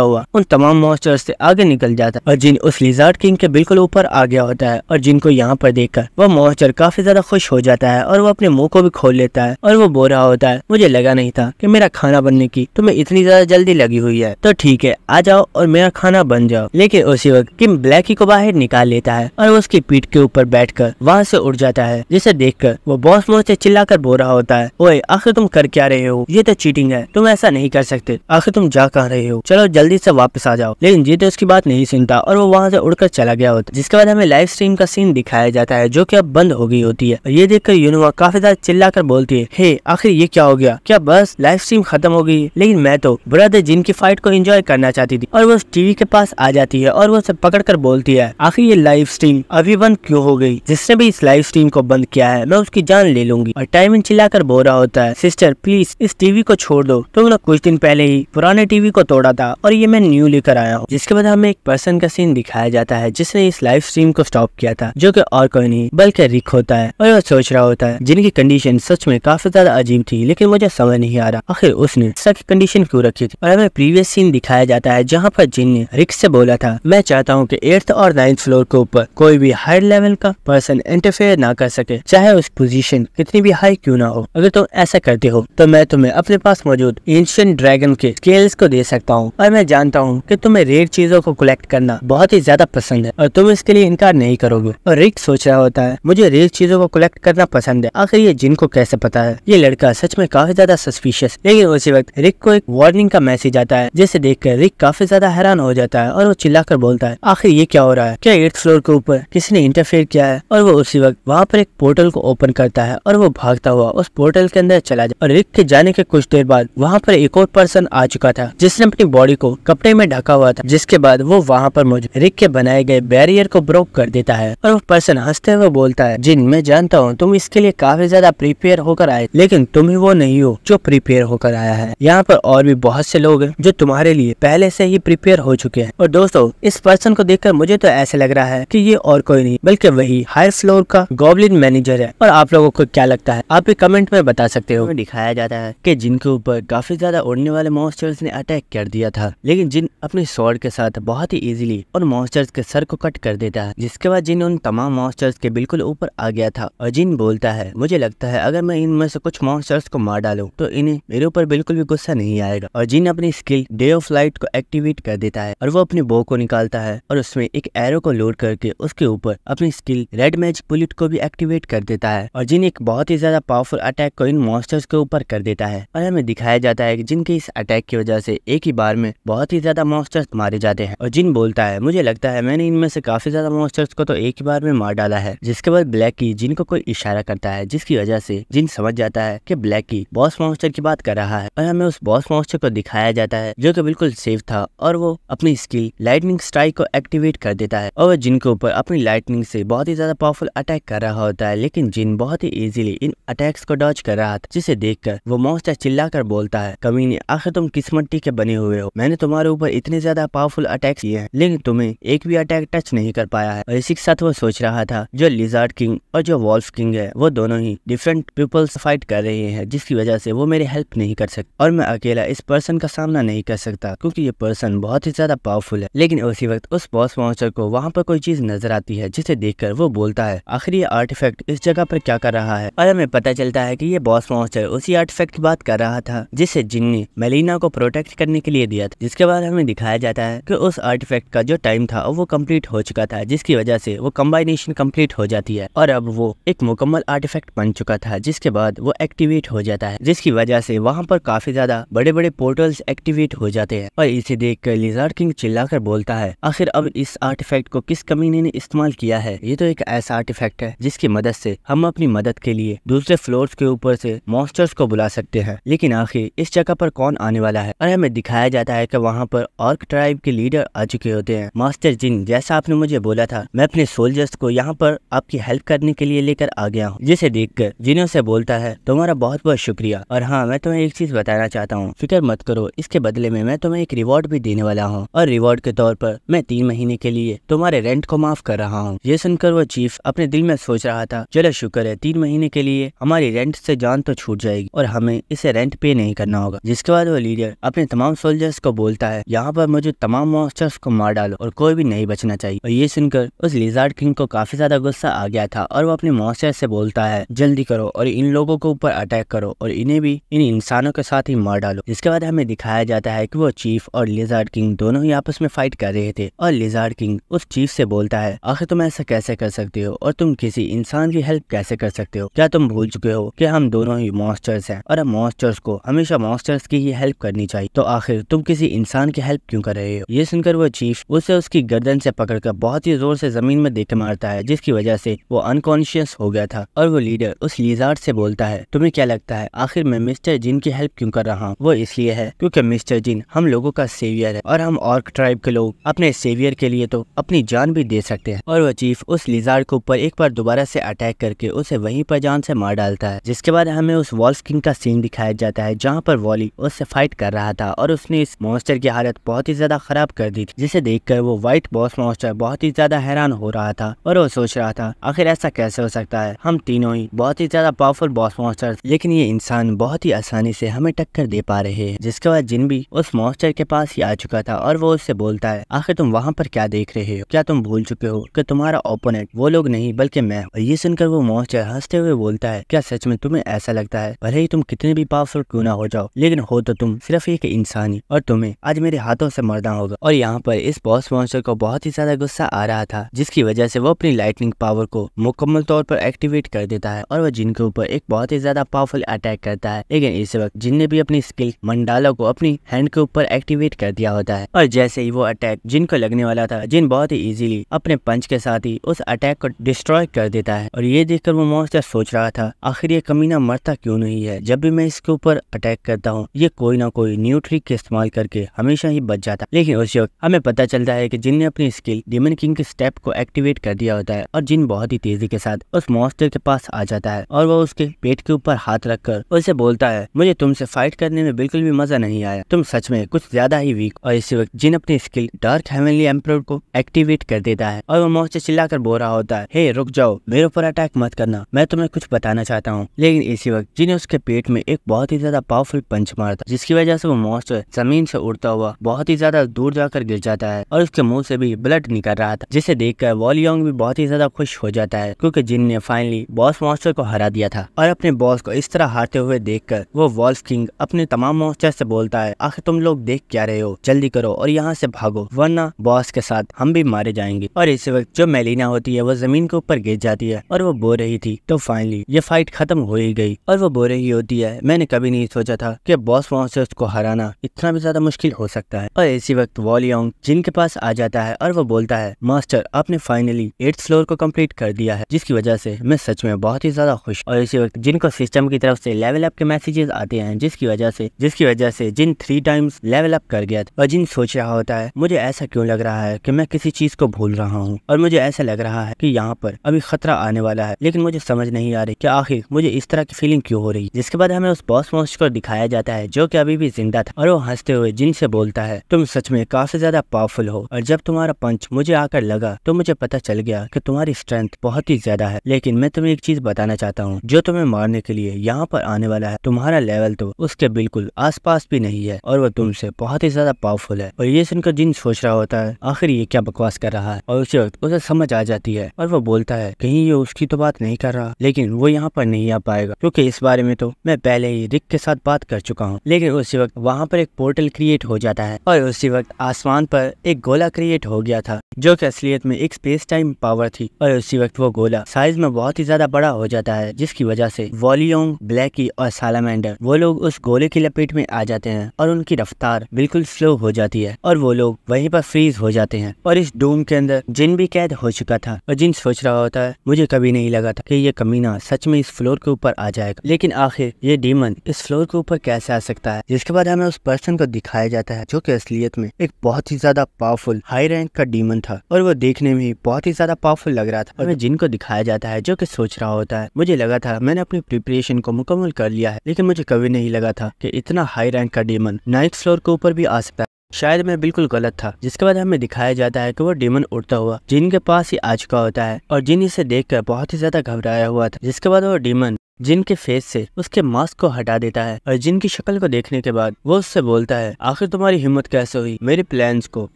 हुआ उन तमाम मॉन्स्टर से आगे निकल जाता है और जिन उस लिजार्ड किंग के बिल्कुल ऊपर आ गया होता है और जिनको यहाँ पर कर वह मॉन्स्टर काफी ज्यादा खुश हो जाता है और वो अपने मुँह को भी खोल लेता है और वो बो रहा होता है मुझे लगा नहीं था की मेरा खाना बनने की तुम्हें इतनी ज्यादा जल्दी लगी हुई है तो ठीक है आ जाओ और मेरा खाना बन जाओ लेकिन उसी वक्त किम ब्लैकी को बाहर निकाल लेता है और उसकी पीठ के ऊपर बैठकर वहाँ से उड़ जाता है जिसे देखकर वो बॉस मोह से चिल्ला जाकर बो रहा होता है ओए आखिर तुम कर क्या रहे हो ये तो चीटिंग है तुम ऐसा नहीं कर सकते आखिर तुम जा कह रहे हो चलो जल्दी से वापस आ जाओ लेकिन जीत उसकी बात नहीं सुनता और वो वहाँ से उड़कर चला गया होता जिसके बाद हमें लाइव स्ट्रीम का सीन दिखाया जाता है जो की अब बंद हो गई होती है ये देखकर यूनुआ काफी ज्यादा चिल्ला कर बोलती है हे आखिर ये क्या हो गया क्या बस लाइव स्ट्रीम खत्म हो गई लेकिन मैं तो ब्रदर जिन की फाइट को एंजॉय करना चाहती थी और वो टीवी के पास आ जाती है और वो उसे पकड़ कर बोलती है आखिर ये लाइव स्ट्रीम अभी बंद क्यों हो गई जिसने भी इस लाइव स्ट्रीम को बंद किया है मैं उसकी जान ले लूंगी और साइमन चिल्लाकर बो रहा होता है सिस्टर प्लीज इस टीवी को छोड़ दो तुम लोग कुछ दिन पहले ही पुराने टीवी को तोड़ा था और ये मैं न्यू लेकर आया हूँ जिसके बाद हमें एक पर्सन का सीन दिखाया जाता है जिसने इस लाइव स्ट्रीम को स्टॉप किया था जो की और कोई नहीं बल्कि रिक होता है और वह सोच रहा होता है जिनकी कंडीशन सच में काफी ज्यादा अजीब थी लेकिन मुझे समझ नहीं आ रहा आखिर उसने सच कंडीशन क्यों रखी थी और हमें प्रीवियस सीन दिखाया जाता है जहाँ पर जिन ने रिक्स से बोला था मैं चाहता हूँ की एट्थ और नाइन्थ फ्लोर के ऊपर कोई भी हायर लेवल का पर्सन इंटरफेयर ना कर सके चाहे उस पोजीशन कितनी भी हाई भाई क्यों ना हो अगर तुम ऐसा करते हो तो मैं तुम्हें अपने पास मौजूद एंशियंट ड्रैगन के स्केल्स को दे सकता हूँ और मैं जानता हूँ की तुम्हें रेयर चीजों को कलेक्ट करना बहुत ही ज्यादा पसंद है और तुम इसके लिए इनकार नहीं करोगे और रिक सोच रहा होता है मुझे रेयर चीजों को कलेक्ट करना पसंद है आखिर ये जिनको कैसे पता है ये लड़का सच में काफी ज्यादा सस्पिशियस लेकिन उसी वक्त रिक को एक वार्निंग का मैसेज आता है जिसे कर रिक काफी ज्यादा हैरान हो जाता है और वो कर बोलता है आखिर ये क्या हो रहा है क्या एट्थ फ्लोर के ऊपर किसी ने इंटरफेयर किया है और वो उसी वक्त वहाँ पर एक पोर्टल को ओपन करता है और वो भाग करता हुआ उस पोर्टल के अंदर चला जाए और रिक के जाने के कुछ देर बाद वहाँ पर एक और पर्सन आ चुका था जिसने अपनी बॉडी को कपड़े में ढका हुआ था जिसके बाद वो वहाँ पर मुझे रिक के बनाए गए बैरियर को ब्रोक कर देता है और वो पर्सन हंसते हुए बोलता है जिन मैं जानता हूँ तुम इसके लिए काफी ज्यादा प्रिपेयर होकर आए लेकिन तुम ही वो नहीं हो जो प्रिपेयर होकर आया है यहाँ पर और भी बहुत से लोग हैं जो तुम्हारे लिए पहले से ही प्रिपेयर हो चुके हैं और दोस्तों इस पर्सन को देखकर मुझे तो ऐसे लग रहा है कि ये और कोई नहीं बल्कि वही हायर फ्लोर का गॉबलिन मैनेजर है और आप लोगों को क्या लगता है आप भी कमेंट में बता सकते हो दिखाया जाता है कि जिनके ऊपर काफी ज्यादा उड़ने वाले मॉन्स्टर्स ने अटैक कर दिया था लेकिन जिन अपने सॉर्ड के साथ बहुत ही इजीली उन मॉन्स्टर्स के सर को कट कर देता है जिसके बाद जिन उन तमाम मॉन्स्टर्स के बिल्कुल ऊपर आ गया था और जिन बोलता है मुझे लगता है अगर मैं इनमें से कुछ मॉन्स्टर्स को मार डालू तो इन्हें मेरे ऊपर बिल्कुल भी गुस्सा नहीं आएगा और जिन अपनी स्किल डे ऑफ लाइट को एक्टिवेट कर देता है और वो अपने बो को निकालता है और उसमें एक एरो को लोड करके उसके ऊपर अपनी स्किल रेड मैजिक बुलेट को भी एक्टिवेट कर देता है और जिन एक बहुत ही ज्यादा पावरफुल अटैक को इन मॉन्स्टर्स के ऊपर कर देता है और हमें दिखाया जाता है कि जिनके इस अटैक की वजह से एक ही बार में बहुत ही ज्यादा मॉन्स्टर्स मारे जाते हैं और जिन बोलता है मुझे लगता है मैंने इनमें से काफी ज्यादा मॉन्स्टर्स को तो एक ही बार में मार डाला है जिसके बाद ब्लैक की जिन को कोई इशारा करता है जिसकी वजह से जिन समझ जाता है की ब्लैक की बॉस मॉन्स्टर की बात कर रहा है और हमें उस बॉस मॉन्स्टर को दिखाया जाता है जो की बिल्कुल सेफ था और वो अपनी स्किल लाइटनिंग स्ट्राइक को एक्टिवेट कर देता है और वह ऊपर अपनी लाइटनिंग से बहुत ही ज्यादा पावरफुल अटैक कर रहा होता है लेकिन जिन बहुत ही इजीली इन अटैक्स को डॉच कर रहा था जिसे देखकर वो चिल्ला चिल्लाकर बोलता है कमीने आखिर तुम किस मट्टी के बने हुए हो मैंने तुम्हारे ऊपर इतने ज्यादा पावरफुल अटैक किए हैं लेकिन तुम्हें एक भी अटैक टच नहीं कर पाया है और इसी के साथ वो सोच रहा था जो लिजार्ड किंग और जो वॉल्फ किंग है वो दोनों ही डिफरेंट पीपल्स फाइट कर रहे हैं जिसकी वजह से वो मेरी हेल्प नहीं कर सकते और मैं अकेला इस पर्सन का सामना नहीं कर सकता क्योंकि ये पर्सन बहुत ही ज्यादा पावरफुल है लेकिन उसी वक्त उस बॉस मॉन्स्टर को वहाँ पर कोई चीज नजर आती है जिसे देखकर वो बोलता है आखिर ये आर्टिफैक्ट इस जगह पर क्या कर रहा है और हमें पता चलता है कि ये बॉस मॉन्स्टर उसी आर्टिफैक्ट की बात कर रहा था जिसे जिन्नी मेलिना को प्रोटेक्ट करने के लिए दिया था जिसके बाद हमें दिखाया जाता है कि उस आर्टिफैक्ट का जो टाइम था वो कम्प्लीट हो चुका था जिसकी वजह से वो कम्बाइनेशन कम्प्लीट हो जाती है और अब वो एक मुकम्मल आर्टिफेक्ट बन चुका था जिसके बाद वो एक्टिवेट हो जाता है जिसकी वजह से वहाँ पर काफी ज्यादा बड़े बड़े पोर्टल्स एक्टिवेट हो जाते हैं और इसे देख कर लिजार किंग चिल्लाकर बोलता है आखिर अब इस आर्टिफैक्ट को किस कमीने ने इस्तेमाल किया है ये तो एक ऐसा आर्टिफैक्ट है जिसकी मदद से हम अपनी मदद के लिए दूसरे दूसरे फ्लोर्स के ऊपर से मॉन्स्टर्स को बुला सकते हैं लेकिन आखिर इस जगह पर कौन आने वाला है और हमें दिखाया जाता है कि वहाँ पर ऑर्क ट्राइब के लीडर आ चुके होते हैं मास्टर जिन जैसा आपने मुझे बोला था मैं अपने सोल्जर्स को यहाँ पर आपकी हेल्प करने के लिए लेकर आ गया हूँ जिसे देख कर जिन्हों उसे बोलता है तुम्हारा बहुत बहुत शुक्रिया और हाँ मैं तुम्हें एक चीज बताना चाहता हूँ फिक्र मत करो इसके बदले में मैं तुम्हें एक रिवॉर्ड भी देने वाला हूँ और रिवॉर्ड के तौर पर मैं तीन महीने के लिए तुम्हारे रेंट को माफ कर रहा हूँ ये सुनकर वो चीफ अपने दिल में सोच रहा था चलो शुक्र है तीन महीने के लिए हमारी रेंट से जान तो छूट जाएगी और हमें इसे रेंट पे नहीं करना होगा जिसके बाद वो लीडर अपने तमाम सोल्जर्स को बोलता है यहाँ पर मुझे तमाम मॉस्टर्स को मार डालो और कोई भी नहीं बचना चाहिए और ये सुनकर उस लिजार्ड किंग को काफी ज्यादा गुस्सा आ गया था और वो अपने मॉस्टर से बोलता है जल्दी करो और इन लोगों के ऊपर अटैक करो और इन्हें भी इन इंसानों के साथ ही मार डालो जिसके बाद हमें दिखाया जाता है की वो चीफ और लिजार्ड किंग दोनों ही आपस में फाइट कर रहे थे और लिजार्ड किंग उस चीफ से बोलता है आखिर तुम ऐसा कैसे कर सकते हो और तुम किसी इंसान की हेल्प कैसे कर सकते हो क्या तुम भूल चुके हो कि हम दोनों ही मॉस्टर्स हैं और मॉस्टर्स को हमेशा मॉस्टर्स की ही हेल्प करनी चाहिए तो आखिर तुम किसी इंसान की हेल्प क्यों कर रहे हो ये सुनकर वो चीफ उसे उसकी गर्दन से पकड़कर बहुत ही जोर से जमीन में देख मारता है जिसकी वजह से वो अनकॉन्शियस हो गया था और वो लीडर उस लीजार्ड से बोलता है तुम्हें क्या लगता है आखिर मैं मिस्टर जिन की हेल्प क्यों कर रहा हूँ वो इसलिए है क्योंकि मिस्टर जिन हम लोगों का सेवियर है और हम और ट्राइब के लोग अपने सेवियर के लिए तो अपनी जान भी दे सकते हैं और वो चीफ उस लिजार्ड के ऊपर एक बार दोबारा से अटैक करके उसे वहीं पर जान से मार मार डालता है जिसके बाद हमें उस वॉल्फ किंग का सीन दिखाया जाता है जहाँ पर वॉली उससे फाइट कर रहा था और उसने इस मॉन्स्टर की हालत बहुत ही ज्यादा खराब कर दी थी जिसे कर वो व्हाइट बॉस मॉन्स्टर बहुत ही ज्यादा हैरान हो रहा था और वो सोच रहा था आखिर ऐसा कैसे हो सकता है हम तीनों ही बहुत ही ज्यादा पावरफुल बॉस मॉन्स्टर लेकिन ये इंसान बहुत ही आसानी से हमें टक्कर दे पा रहे हैं जिसके बाद जिन भी उस मॉन्स्टर के पास ही आ चुका था और वो उससे बोलता है आखिर तुम वहाँ पर क्या देख रहे हो क्या तुम भूल चुके हो कि तुम्हारा ओपोनेंट वो लोग नहीं बल्कि मैं और ये सुनकर वो मॉन्स्टर हंसते हुए बोलता है है क्या सच में तुम्हें ऐसा लगता है भले ही तुम कितने भी पावरफुल क्यों ना हो जाओ लेकिन हो तो तुम सिर्फ एक इंसान ही और तुम्हें आज मेरे हाथों से मरना होगा और यहाँ पर इस बॉस मॉन्सर को बहुत ही ज्यादा गुस्सा आ रहा था जिसकी वजह से वो अपनी लाइटनिंग पावर को मुकम्मल तौर पर एक्टिवेट कर देता है और वह जिन के ऊपर एक बहुत ही ज्यादा पावरफुल अटैक करता है लेकिन इस वक्त जिन ने भी अपनी स्किल मंडाला को अपनी हैंड के ऊपर एक्टिवेट कर दिया होता है और जैसे ही वो अटैक जिनको लगने वाला था जिन बहुत ही इजीली अपने पंच के साथ ही उस अटैक को डिस्ट्रॉय कर देता है और ये देखकर वो मॉन्स्टर सोच रहा था आखिर ये कमीना मरता क्यों नहीं है जब भी मैं इसके ऊपर अटैक करता हूँ ये कोई ना कोई न्यू ट्रिक के इस्तेमाल करके हमेशा ही बच जाता लेकिन उस वक्त हमें पता चलता है की जिनने अपनी स्किल डिमन किंग के स्टेप को एक्टिवेट कर दिया होता है और जिन बहुत ही तेजी के साथ उस मॉस्टर के पास आ जाता है और वो उसके पेट के ऊपर हाथ रखकर उसे बोलता है मुझे तुमसे फाइट करने में बिल्कुल भी मजा नहीं आया तुम सच में कुछ ज्यादा ही वीक और इसी वक्त जिन अपनी स्किल डार्क हेवनली एम्प्रोड को एक्टिवेट कर देता है और वो चिल्ला चिल्लाकर बोल रहा होता है हे रुक जाओ मेरे ऊपर अटैक मत करना मैं तुम्हें कुछ बताना जाना चाहता हूँ लेकिन इसी वक्त जिन्हें उसके पेट में एक बहुत ही ज्यादा पावरफुल पंच मारा था जिसकी वजह से वो मॉस्टर जमीन से उड़ता हुआ बहुत ही ज्यादा दूर जाकर गिर जाता है और उसके मुंह से भी ब्लड निकल रहा था जिसे देखकर वॉलियोंग भी बहुत ही ज्यादा खुश हो जाता है क्योंकि जिन ने फाइनली बॉस मॉस्टर को हरा दिया था और अपने बॉस को इस तरह हारते हुए देखकर वो वॉल्फ किंग अपने तमाम मॉस्टर से बोलता है आखिर तुम लोग देख क्या रहे हो जल्दी करो और यहाँ से भागो वरना बॉस के साथ हम भी मारे जाएंगे और इसी वक्त जो मेलिना होती है वो जमीन के ऊपर गिर जाती है और वो बो रही थी तो फाइनली ये फाइट खत्म हो ही गई और वो बोरे ही होती है मैंने कभी नहीं सोचा था कि बॉस वॉन्ग से उसको हराना इतना भी ज्यादा मुश्किल हो सकता है और इसी वक्त वॉलियोंग जिनके पास आ जाता है और वो बोलता है मास्टर आपने फाइनली एट्थ फ्लोर को कम्प्लीट कर दिया है जिसकी वजह से मैं सच में बहुत ही ज्यादा खुश और इसी वक्त जिनको सिस्टम की तरफ से लेवल अप के मैसेजेस आते हैं जिसकी वजह से जिसकी वजह से Jin three times level up कर गया था और जिन सोच रहा होता है मुझे ऐसा क्यों लग रहा है कि मैं किसी चीज को भूल रहा हूँ और मुझे ऐसा लग रहा है कि यहाँ पर अभी खतरा आने वाला है लेकिन मुझे समझ नहीं आ रही क्या आखिर मुझे इस तरह की फीलिंग क्यों हो रही है जिसके बाद हमें उस बॉस मोस्ट को दिखाया जाता है जो कि अभी भी जिंदा था और वो हंसते हुए जिन से बोलता है तुम सच में काफी ज्यादा पावरफुल हो और जब तुम्हारा पंच मुझे आकर लगा तो मुझे पता चल गया कि तुम्हारी स्ट्रेंथ बहुत ही ज्यादा है लेकिन मैं तुम्हें एक चीज बताना चाहता हूँ जो तुम्हें मारने के लिए यहाँ पर आने वाला है तुम्हारा लेवल तो उसके बिल्कुल आस भी नहीं है और वो तुमसे बहुत ही ज्यादा पावरफुल है और ये सुनकर जिन सोच रहा होता है आखिर ये क्या बकवास कर रहा है और उसी वक्त उसे समझ आ जाती है और वो बोलता है कहीं ये उसकी तो बात नहीं कर रहा लेकिन वो यहाँ पर नहीं आ पाएगा क्योंकि इस बारे में तो मैं पहले ही रिक के साथ बात कर चुका हूँ लेकिन उसी वक्त वहाँ पर एक पोर्टल क्रिएट हो जाता है और उसी वक्त आसमान पर एक गोला क्रिएट हो गया था जो की असलियत में एक स्पेस टाइम पावर थी और उसी वक्त वो गोला साइज में बहुत ही ज्यादा बड़ा हो जाता है जिसकी वजह से वॉलियोंग ब्लैकी और सालामेंडर वो लोग उस गोले की लपेट में आ जाते हैं और उनकी रफ्तार बिल्कुल स्लो हो जाती है और वो लोग वहीं पर फ्रीज हो जाते हैं और इस डूम के अंदर जिन भी कैद हो चुका था और जिन सोच रहा होता है मुझे कभी नहीं लगा था कि ये कमीना सच में इस फ्लोर के ऊपर आ जाएगा लेकिन आखिर ये डीमन इस फ्लोर के ऊपर कैसे आ सकता है जिसके बाद हमें उस पर्सन को दिखाया जाता है जो की असलियत में एक बहुत ही ज्यादा पावरफुल हाई रैंक का डीमन था और वो देखने में बहुत ही ज्यादा पावरफुल लग रहा था और जिनको दिखाया जाता है जो की सोच रहा होता है मुझे लगा था मैंने अपनी प्रिपरेशन को मुकम्मल कर लिया है लेकिन मुझे कभी नहीं लगा था की इतना हाई रैंक का डीमन नाइन्थ फ्लोर के ऊपर भी आ सकता है शायद मैं बिल्कुल गलत था जिसके बाद हमें दिखाया जाता है कि वो डेमन उड़ता हुआ जिन के पास ही आ चुका होता है और जिन इसे देखकर बहुत ही ज्यादा घबराया हुआ था जिसके बाद वो डेमन जिन के फेस से उसके मास्क को हटा देता है और जिन की शक्ल को देखने के बाद वो उससे बोलता है आखिर तुम्हारी हिम्मत कैसे हुई मेरे प्लान को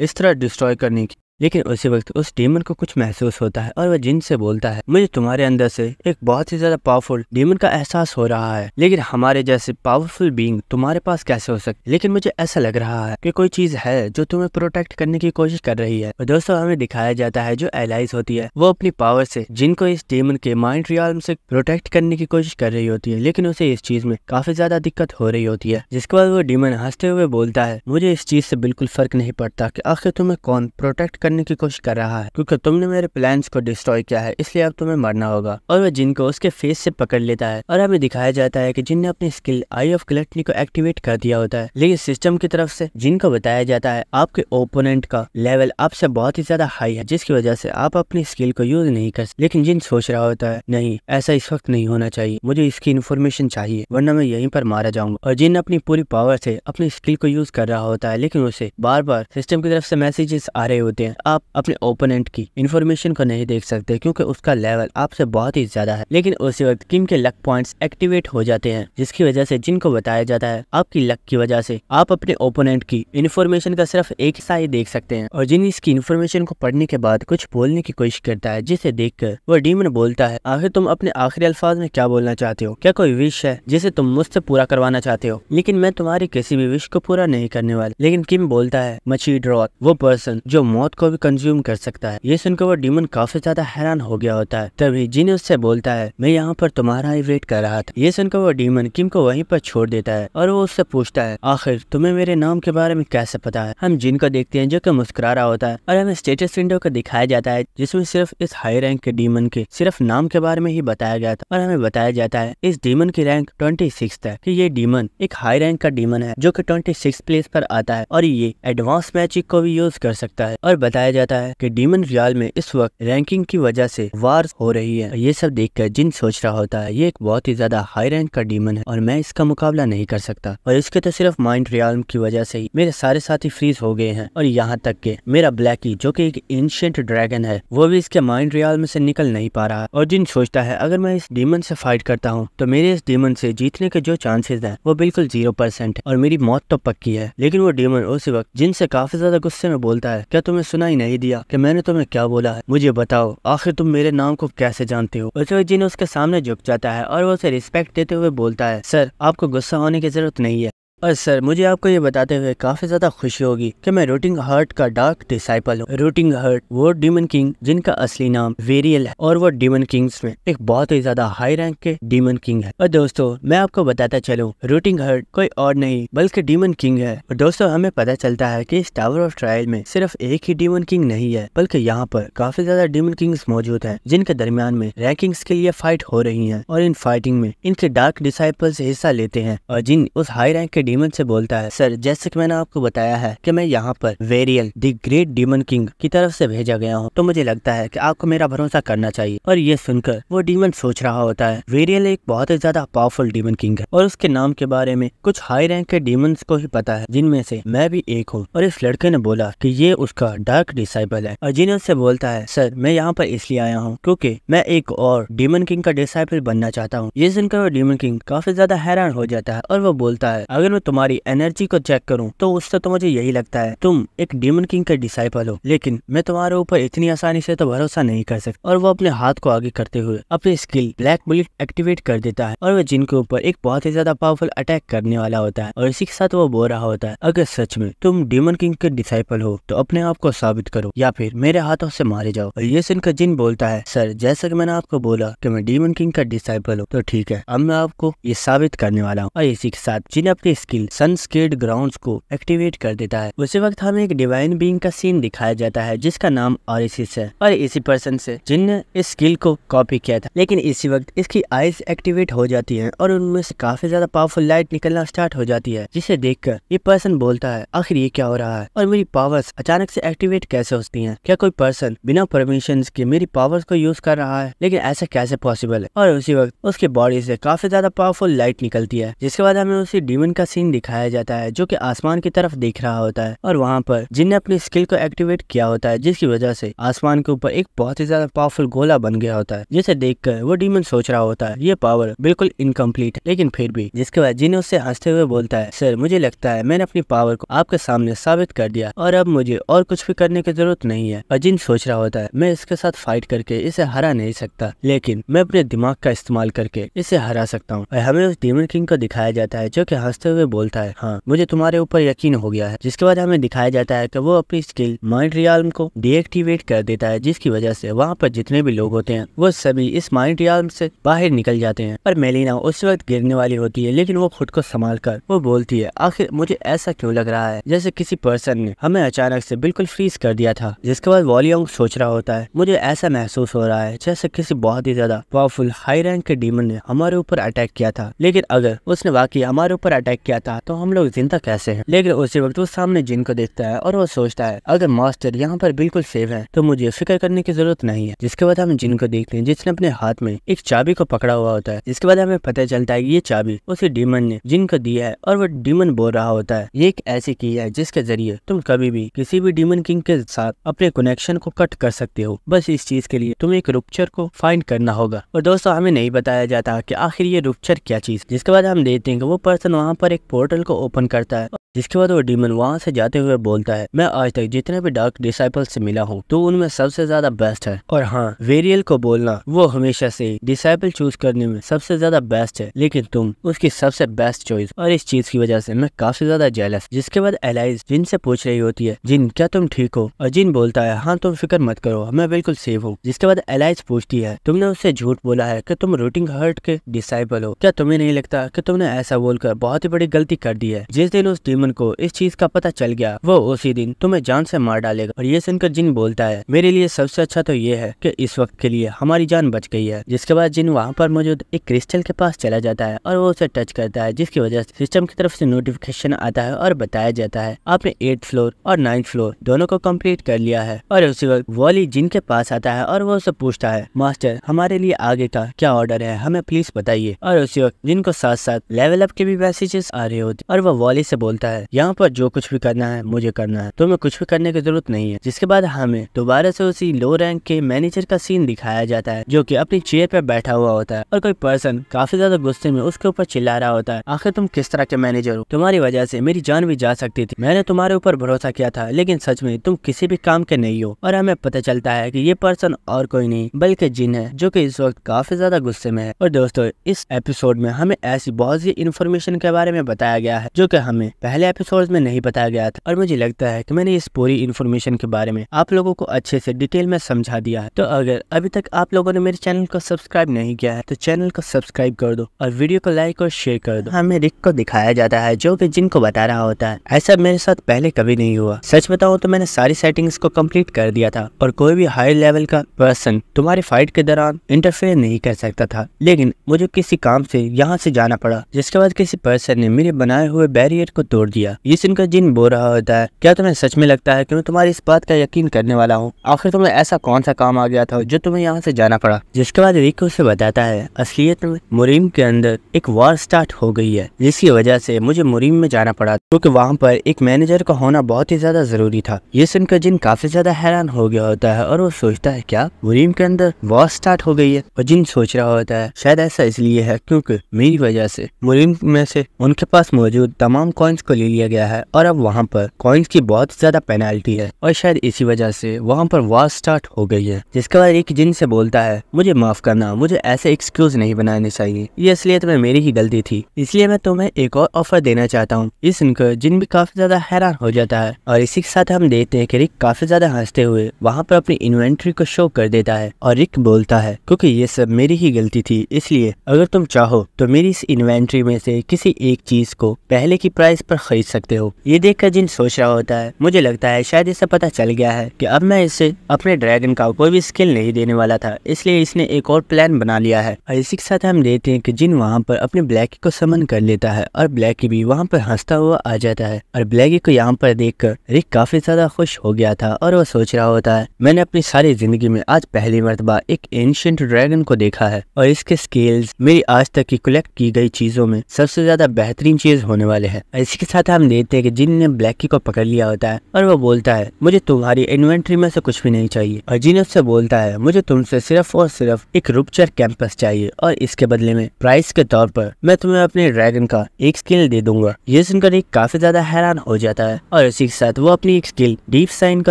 इस तरह डिस्ट्रॉय करने की लेकिन उसी वक्त उस डीमन को कुछ महसूस होता है और वह जिन से बोलता है मुझे तुम्हारे अंदर से एक बहुत ही ज्यादा पावरफुल डीमन का एहसास हो रहा है लेकिन हमारे जैसे पावरफुल बींग तुम्हारे पास कैसे हो सकते लेकिन मुझे ऐसा लग रहा है की कोई चीज है जो तुम्हें प्रोटेक्ट करने की कोशिश कर रही है और दोस्तों हमें दिखाया जाता है जो एलाइज होती है वो अपनी पावर से जिनको इस डीमन के माइंड रियाल से प्रोटेक्ट करने की कोशिश कर रही होती है लेकिन उसे इस चीज में काफी ज्यादा दिक्कत हो रही होती है जिसके बाद वो डीमन हंसते हुए बोलता है मुझे इस चीज से बिल्कुल फर्क नहीं पड़ता की आखिर तुम्हें कौन प्रोटेक्ट करने करने की कोशिश कर रहा है क्योंकि तुमने मेरे प्लान को डिस्ट्रॉय किया है इसलिए अब तुम्हें मरना होगा और वह जिन को उसके फेस से पकड़ लेता है और हमें दिखाया जाता है की जिन ने अपनी स्किल आई ऑफ क्लटनी को एक्टिवेट कर दिया होता है लेकिन सिस्टम की तरफ से जिनको बताया जाता है आपके ओपोनेंट का लेवल आपसे बहुत ही ज्यादा हाई है जिसकी वजह से आप अपनी स्किल को यूज नहीं कर लेकिन जिन सोच रहा होता है नहीं ऐसा इस वक्त नहीं होना चाहिए मुझे इसकी इन्फॉर्मेशन चाहिए वरना मैं यहीं पर मारा जाऊंगा और जिन अपनी पूरी पावर से अपनी स्किल को यूज कर रहा होता है लेकिन उसे बार बार सिस्टम की तरफ से मैसेजेस आ रहे होते हैं है आप अपने ओपोनेंट की इन्फॉर्मेशन को नहीं देख सकते क्योंकि उसका लेवल आपसे बहुत ही ज्यादा है लेकिन उसी वक्त किम के लक पॉइंट्स एक्टिवेट हो जाते हैं जिसकी वजह से जिनको बताया जाता है आपकी लक की वजह से आप अपने ओपोनेंट की इन्फॉर्मेशन का सिर्फ एक हिस्सा ही देख सकते हैं और जिन इसकी इन्फॉर्मेशन को पढ़ने के बाद कुछ बोलने की कोशिश करता है जिसे देख कर वो डीमन बोलता है आखिर तुम अपने आखिरी अल्फाज में क्या बोलना चाहते हो क्या कोई विश है जिसे तुम मुझसे पूरा करवाना चाहते हो लेकिन मैं तुम्हारी किसी भी विश को पूरा नहीं करने वाला लेकिन किम बोलता है मछी ड्रॉ वो पर्सन जो मौत को को भी कंज्यूम कर सकता है ये सुनकर वो डीमन काफी ज्यादा हैरान हो गया होता है तभी जिन उससे बोलता है मैं यहाँ पर तुम्हारा ही वेट कर रहा था ये सुनकर वो डीमन किम को वहीं पर छोड़ देता है और वो उससे पूछता है आखिर तुम्हें मेरे नाम के बारे में कैसे पता है हम जिन को देखते हैं जो की मुस्कुरा रहा होता है और हमें स्टेटस विंडो को दिखाया जाता है जिसमे सिर्फ इस हाई रैंक के डीमन के सिर्फ नाम के बारे में ही बताया गया था और हमें बताया जाता है इस डीमन की रैंक ट्वेंटी सिक्स है की ये डीमन एक हाई रैंक का डीमन है जो की ट्वेंटी सिक्स प्लेस पर आता है और ये एडवांस मैजिक को भी यूज कर सकता है और बताया जाता है कि डीमन रियाल में इस वक्त रैंकिंग की वजह से वार हो रही है ये सब देखकर जिन सोच रहा होता है ये एक बहुत ही ज्यादा हाई रैंक का डीमन है और मैं इसका मुकाबला नहीं कर सकता और इसके तो सिर्फ माइंड रियाल की वजह से ही मेरे सारे साथी फ्रीज हो गए हैं और यहाँ तक के मेरा ब्लैकी जो की एक एंशियंट ड्रैगन है वो भी इसके माइंड रियाल में से निकल नहीं पा रहा और जिन सोचता है अगर मैं इस डीमन से फाइट करता हूँ तो मेरे इस डीमन से जीतने के जो चांसेस है वो बिल्कुल जीरो परसेंट और मेरी मौत तो पक्की है लेकिन वो डीमन उस वक्त जिनसे काफी ज्यादा गुस्से में बोलता है क्या तुम्हें सुना सुना ही नहीं दिया कि मैंने तुम्हें क्या बोला है मुझे बताओ आखिर तुम मेरे नाम को कैसे जानते हो उस जिन उसके सामने झुक जाता है और वो उसे रिस्पेक्ट देते हुए बोलता है सर आपको गुस्सा होने की जरूरत नहीं है और सर मुझे आपको ये बताते हुए काफी ज्यादा खुशी होगी कि मैं रोटिंग हर्ट का डार्क डिसाइपल हूँ रोटिंग हर्ट वो डीमन किंग जिनका असली नाम वेरियल है और वो डीमन किंग्स में एक बहुत ही ज्यादा हाई रैंक के डीमन किंग है और दोस्तों मैं आपको बताता चलूँ रोटिंग हर्ट कोई और नहीं बल्कि डीमन किंग है और दोस्तों हमें पता चलता है की इस टावर ऑफ ट्रायल में सिर्फ एक ही डीमन किंग नहीं है बल्कि यहाँ पर काफी ज्यादा डीमन किंग्स मौजूद है जिनके दरमियान में रैंकिंग्स के लिए फाइट हो रही है और इन फाइटिंग में इनके डार्क डिसाइपल्स हिस्सा लेते हैं और जिन उस हाई रैंक के डीमन से बोलता है सर जैसे कि मैंने आपको बताया है कि मैं यहाँ पर Veriel the great demon king की तरफ से भेजा गया हूँ तो मुझे लगता है कि आपको मेरा भरोसा करना चाहिए और ये सुनकर वो डीमन सोच रहा होता है वेरियल एक बहुत ही ज्यादा पावरफुल डीमन किंग है और उसके नाम के बारे में कुछ हाई रैंक के डीमन को ही पता है जिनमें से मैं भी एक हूँ और इस लड़के ने बोला की ये उसका डार्क डिसाइबल है और जिन्हें उससे बोलता है सर मैं यहाँ पर इसलिए आया हूँ क्योंकि मैं एक और डीमन किंग का डिसाइबल बनना चाहता हूँ ये सुनकर वो डीमन किंग काफी ज्यादा हैरान हो जाता है और वो बोलता है अगर मैं तुम्हारी एनर्जी को चेक करूँ तो उससे तो मुझे यही लगता है तुम एक डिमन किंग के डिसाइपल हो लेकिन मैं तुम्हारे ऊपर इतनी आसानी से तो भरोसा नहीं कर सकता और वो अपने हाथ को आगे करते हुए अपनी स्किल ब्लैक बुलेट एक्टिवेट कर देता है और वह जिनके ऊपर एक बहुत ही ज्यादा पावरफुल अटैक करने वाला होता है और इसी के साथ वो बोल रहा होता है अगर सच में तुम डिमन किंग के डिसाइपल हो तो अपने आप को साबित करो या फिर मेरे हाथों से मारे जाओ और ये सुनकर जिन बोलता है सर जैसा कि मैंने आपको बोला कि मैं डीमन किंग का डिसाइपल हूँ तो ठीक है अब मैं आपको ये साबित करने वाला हूँ और इसी के साथ जिन अपनी स्किल सनस्केड ग्राउंड्स को एक्टिवेट कर देता है उसी वक्त हमें एक डिवाइन बींग का सीन दिखाया जाता है जिसका नाम और है और इसी पर्सन से जिनने इस स्किल को कॉपी किया था लेकिन इसी वक्त इसकी आईज एक्टिवेट हो जाती है और उनमें से काफी ज्यादा पावरफुल लाइट निकलना स्टार्ट हो जाती है जिसे कर ये पर्सन बोलता है आखिर ये क्या हो रहा है और मेरी पावर्स अचानक ऐसी एक्टिवेट कैसे होती है क्या कोई पर्सन बिना परमिशन के मेरी पावर्स को यूज कर रहा है लेकिन ऐसा कैसे पॉसिबल है और उसी वक्त उसके बॉडी से काफी ज्यादा पावरफुल लाइट निकलती है जिसके बाद हमें उसी डीमन का सीन दिखाया जाता है जो कि आसमान की तरफ देख रहा होता है और वहाँ पर जिनने अपनी स्किल को एक्टिवेट किया होता है जिसकी वजह से आसमान के ऊपर एक बहुत ही ज्यादा पावरफुल गोला बन गया होता है जिसे देख वो डीमन सोच रहा होता है ये पावर बिल्कुल इनकम्प्लीट है लेकिन फिर भी जिसके बाद जिन्हें उससे हंसते हुए बोलता है सर मुझे लगता है मैंने अपनी पावर को आपके सामने साबित कर दिया और अब मुझे और कुछ भी करने की जरूरत नहीं है और जिन सोच रहा होता है मैं इसके साथ फाइट करके इसे हरा नहीं सकता लेकिन मैं अपने दिमाग का इस्तेमाल करके इसे हरा सकता हूँ और हमें उस डीमन किंग को दिखाया जाता है जो की हंसते हुए में बोलता है हाँ मुझे तुम्हारे ऊपर यकीन हो गया है जिसके बाद हमें दिखाया जाता है कि वो अपनी स्किल माइंड रियाल को डीएक्टिवेट कर देता है जिसकी वजह से वहाँ पर जितने भी लोग होते हैं वो सभी इस माइंड रियाल से बाहर निकल जाते हैं पर मेलिना उस वक्त गिरने वाली होती है लेकिन वो खुद को संभाल कर वो बोलती है आखिर मुझे ऐसा क्यों लग रहा है जैसे किसी पर्सन ने हमें अचानक से बिल्कुल फ्रीज कर दिया था जिसके बाद वॉलियोंग सोच रहा होता है मुझे ऐसा महसूस हो रहा है जैसे किसी बहुत ही ज्यादा पावरफुल हाई रैंक के डीमन ने हमारे ऊपर अटैक किया था लेकिन अगर उसने वाकई हमारे ऊपर अटैक किया कहता है तो हम लोग जिंदा कैसे हैं लेकिन उसी वक्त वो सामने जिन को देखता है और वो सोचता है अगर मास्टर यहाँ पर बिल्कुल सेफ है तो मुझे फिक्र करने की जरूरत नहीं है जिसके बाद हम जिन को देखते हैं जिसने अपने हाथ में एक चाबी को पकड़ा हुआ होता है जिसके बाद हमें पता चलता है ये चाबी उसी डीमन ने जिन को दिया है और वो डीमन बोल रहा होता है ये एक ऐसी की है जिसके जरिए तुम कभी भी किसी भी डीमन किंग के साथ अपने कनेक्शन को कट कर सकते हो बस इस चीज के लिए तुम्हें एक रुपचर को फाइंड करना होगा और दोस्तों हमें नहीं बताया जाता कि आखिर ये रुपचर क्या चीज जिसके बाद हम देखते हैं कि वो पर्सन वहाँ पर एक पोर्टल को ओपन करता है जिसके बाद वो डीमन वहाँ से जाते हुए बोलता है मैं आज तक जितने भी डार्क डिसाइपल से मिला हूँ तो उनमें सबसे ज्यादा बेस्ट है और हाँ वेरियल को बोलना वो हमेशा से डिसाइपल चूज करने में सबसे ज्यादा बेस्ट है लेकिन तुम उसकी सबसे बेस्ट चॉइस और इस चीज की वजह से मैं काफी ज्यादा जेलस जिसके बाद एलाइज जिन से पूछ रही होती है जिन क्या तुम ठीक हो और जिन बोलता है हाँ तुम फिक्र मत करो मैं बिल्कुल सेफ हूँ जिसके बाद एलाइज पूछती है तुमने उससे झूठ बोला है की तुम रूटिंग हर्ट के डिसाइपल हो क्या तुम्हें नहीं लगता की तुमने ऐसा बोलकर बहुत ही बड़ी गलती कर दी है जिस दिन उस टीम दुश्मन को इस चीज का पता चल गया वो उसी दिन तुम्हें जान से मार डालेगा और ये सुनकर जिन बोलता है मेरे लिए सबसे अच्छा तो ये है कि इस वक्त के लिए हमारी जान बच गई है जिसके बाद जिन वहाँ पर मौजूद एक क्रिस्टल के पास चला जाता है और वो उसे टच करता है जिसकी वजह से सिस्टम की तरफ से नोटिफिकेशन आता है और बताया जाता है आपने एट फ्लोर और नाइन्थ फ्लोर दोनों को कम्प्लीट कर लिया है और उसी वक्त वॉली जिन के पास आता है और वो उसे पूछता है मास्टर हमारे लिए आगे का क्या ऑर्डर है हमें प्लीज बताइए और उसी वक्त जिनको साथ साथ लेवल अप के भी मैसेजेस आ रहे होते और वो वॉली से बोलता है है यहाँ पर जो कुछ भी करना है मुझे करना है तुम्हें तो कुछ भी करने की जरूरत नहीं है जिसके बाद हमें दोबारा से उसी लो रैंक के मैनेजर का सीन दिखाया जाता है जो की अपनी चेयर पर बैठा हुआ होता है और कोई पर्सन काफी ज्यादा गुस्से में उसके ऊपर चिल्ला रहा होता है आखिर तुम किस तरह के मैनेजर हो तुम्हारी वजह से मेरी जान भी जा सकती थी मैंने तुम्हारे ऊपर भरोसा किया था लेकिन सच में तुम किसी भी काम के नहीं हो और हमें पता चलता है की ये पर्सन और कोई नहीं बल्कि जिन है जो की इस वक्त काफी ज्यादा गुस्से में है और दोस्तों इस एपिसोड में हमें ऐसी बहुत सी इन्फॉर्मेशन के बारे में बताया गया है जो की हमें पहले पहले एपिसोड में नहीं बताया गया था और मुझे लगता है की मैंने इस पूरी इन्फॉर्मेशन के बारे में आप लोगों को अच्छे से डिटेल में समझा दिया है तो अगर अभी तक आप लोगों ने मेरे चैनल को सब्सक्राइब नहीं किया है तो चैनल को सब्सक्राइब कर दो और वीडियो को लाइक और शेयर कर दो हमें रिक को दिखाया जाता है जो कि जिनको बता रहा होता है ऐसा मेरे साथ पहले कभी नहीं हुआ सच बताओ तो मैंने सारी सेटिंग्स को कंप्लीट कर दिया था और कोई भी हाई लेवल का पर्सन तुम्हारी फाइट के दौरान इंटरफेयर नहीं कर सकता था लेकिन मुझे किसी काम से यहाँ से जाना पड़ा जिसके बाद किसी पर्सन ने मेरे बनाए हुए बैरियर को तोड़ दिया ये सुनकर जिन बो रहा होता है क्या तुम्हें सच में लगता है कि मैं तुम्हारी इस बात का यकीन करने वाला हूँ आखिर तुम्हें ऐसा कौन सा काम आ गया था जो तुम्हें यहाँ से जाना पड़ा जिसके बाद रिक उसे बताता है असलियत में मुरीम के अंदर एक वॉर स्टार्ट हो गई है जिसकी वजह से मुझे मुरीम में जाना पड़ा क्योंकि वहाँ पर एक मैनेजर का होना बहुत ही ज्यादा जरूरी था ये सुनकर जिन काफी ज्यादा हैरान हो गया होता है और वो सोचता है क्या मुरीम के अंदर वॉर स्टार्ट हो गई है और जिन सोच रहा होता है शायद ऐसा इसलिए है क्योंकि मेरी वजह से मुरीम में से उनके पास मौजूद तमाम कॉइन्स को को ले लिया गया है और अब वहाँ पर कॉइन्स की बहुत ज्यादा पेनाल्टी है और शायद इसी वजह से वहाँ पर वार स्टार्ट हो गई है जिसके बाद एक जिन से बोलता है मुझे माफ करना मुझे ऐसे एक्सक्यूज नहीं बनाने चाहिए ये असलियत में मेरी ही गलती थी इसलिए मैं तुम्हें एक और ऑफर देना चाहता हूँ ये सुनकर जिन भी काफी ज्यादा हैरान हो जाता है और इसी के साथ हम देखते हैं कि रिक काफी ज्यादा हंसते हुए वहाँ पर अपनी इन्वेंट्री को शो कर देता है और रिक बोलता है क्योंकि ये सब मेरी ही गलती थी इसलिए अगर तुम चाहो तो मेरी इस इन्वेंट्री में से किसी एक चीज को पहले की प्राइस पर खरीद सकते हो ये देखकर जिन सोच रहा होता है मुझे लगता है शायद इसे पता चल गया है कि अब मैं इसे अपने ड्रैगन का कोई भी स्किल नहीं देने वाला था इसलिए इसने एक और प्लान बना लिया है और इसी के साथ हम देखते हैं कि जिन वहाँ पर अपने ब्लैकी को समन कर लेता है और ब्लैकी भी वहाँ पर हंसता हुआ आ जाता है और ब्लैकी को यहाँ पर देख कर रिक काफी ज्यादा खुश हो गया था और वो सोच रहा होता है मैंने अपनी सारी जिंदगी में आज पहली मरतबा एक एंशियंट ड्रैगन को देखा है और इसके स्केल्स मेरी आज तक की कलेक्ट की गई चीजों में सबसे ज्यादा बेहतरीन चीज होने वाले है इसी के साथ हम देखते हैं कि जिन ने ब्लैकी को पकड़ लिया होता है और वो बोलता है मुझे तुम्हारी इन्वेंट्री में से कुछ भी नहीं चाहिए और जिन उससे बोलता है मुझे तुमसे सिर्फ और सिर्फ एक रुपचर कैंपस चाहिए और इसके बदले में प्राइस के तौर पर मैं तुम्हें अपने ड्रैगन का एक स्किल दे दूंगा ये सुनकर एक काफी ज्यादा हैरान हो जाता है और इसी के साथ वो अपनी एक स्किल डीप साइन को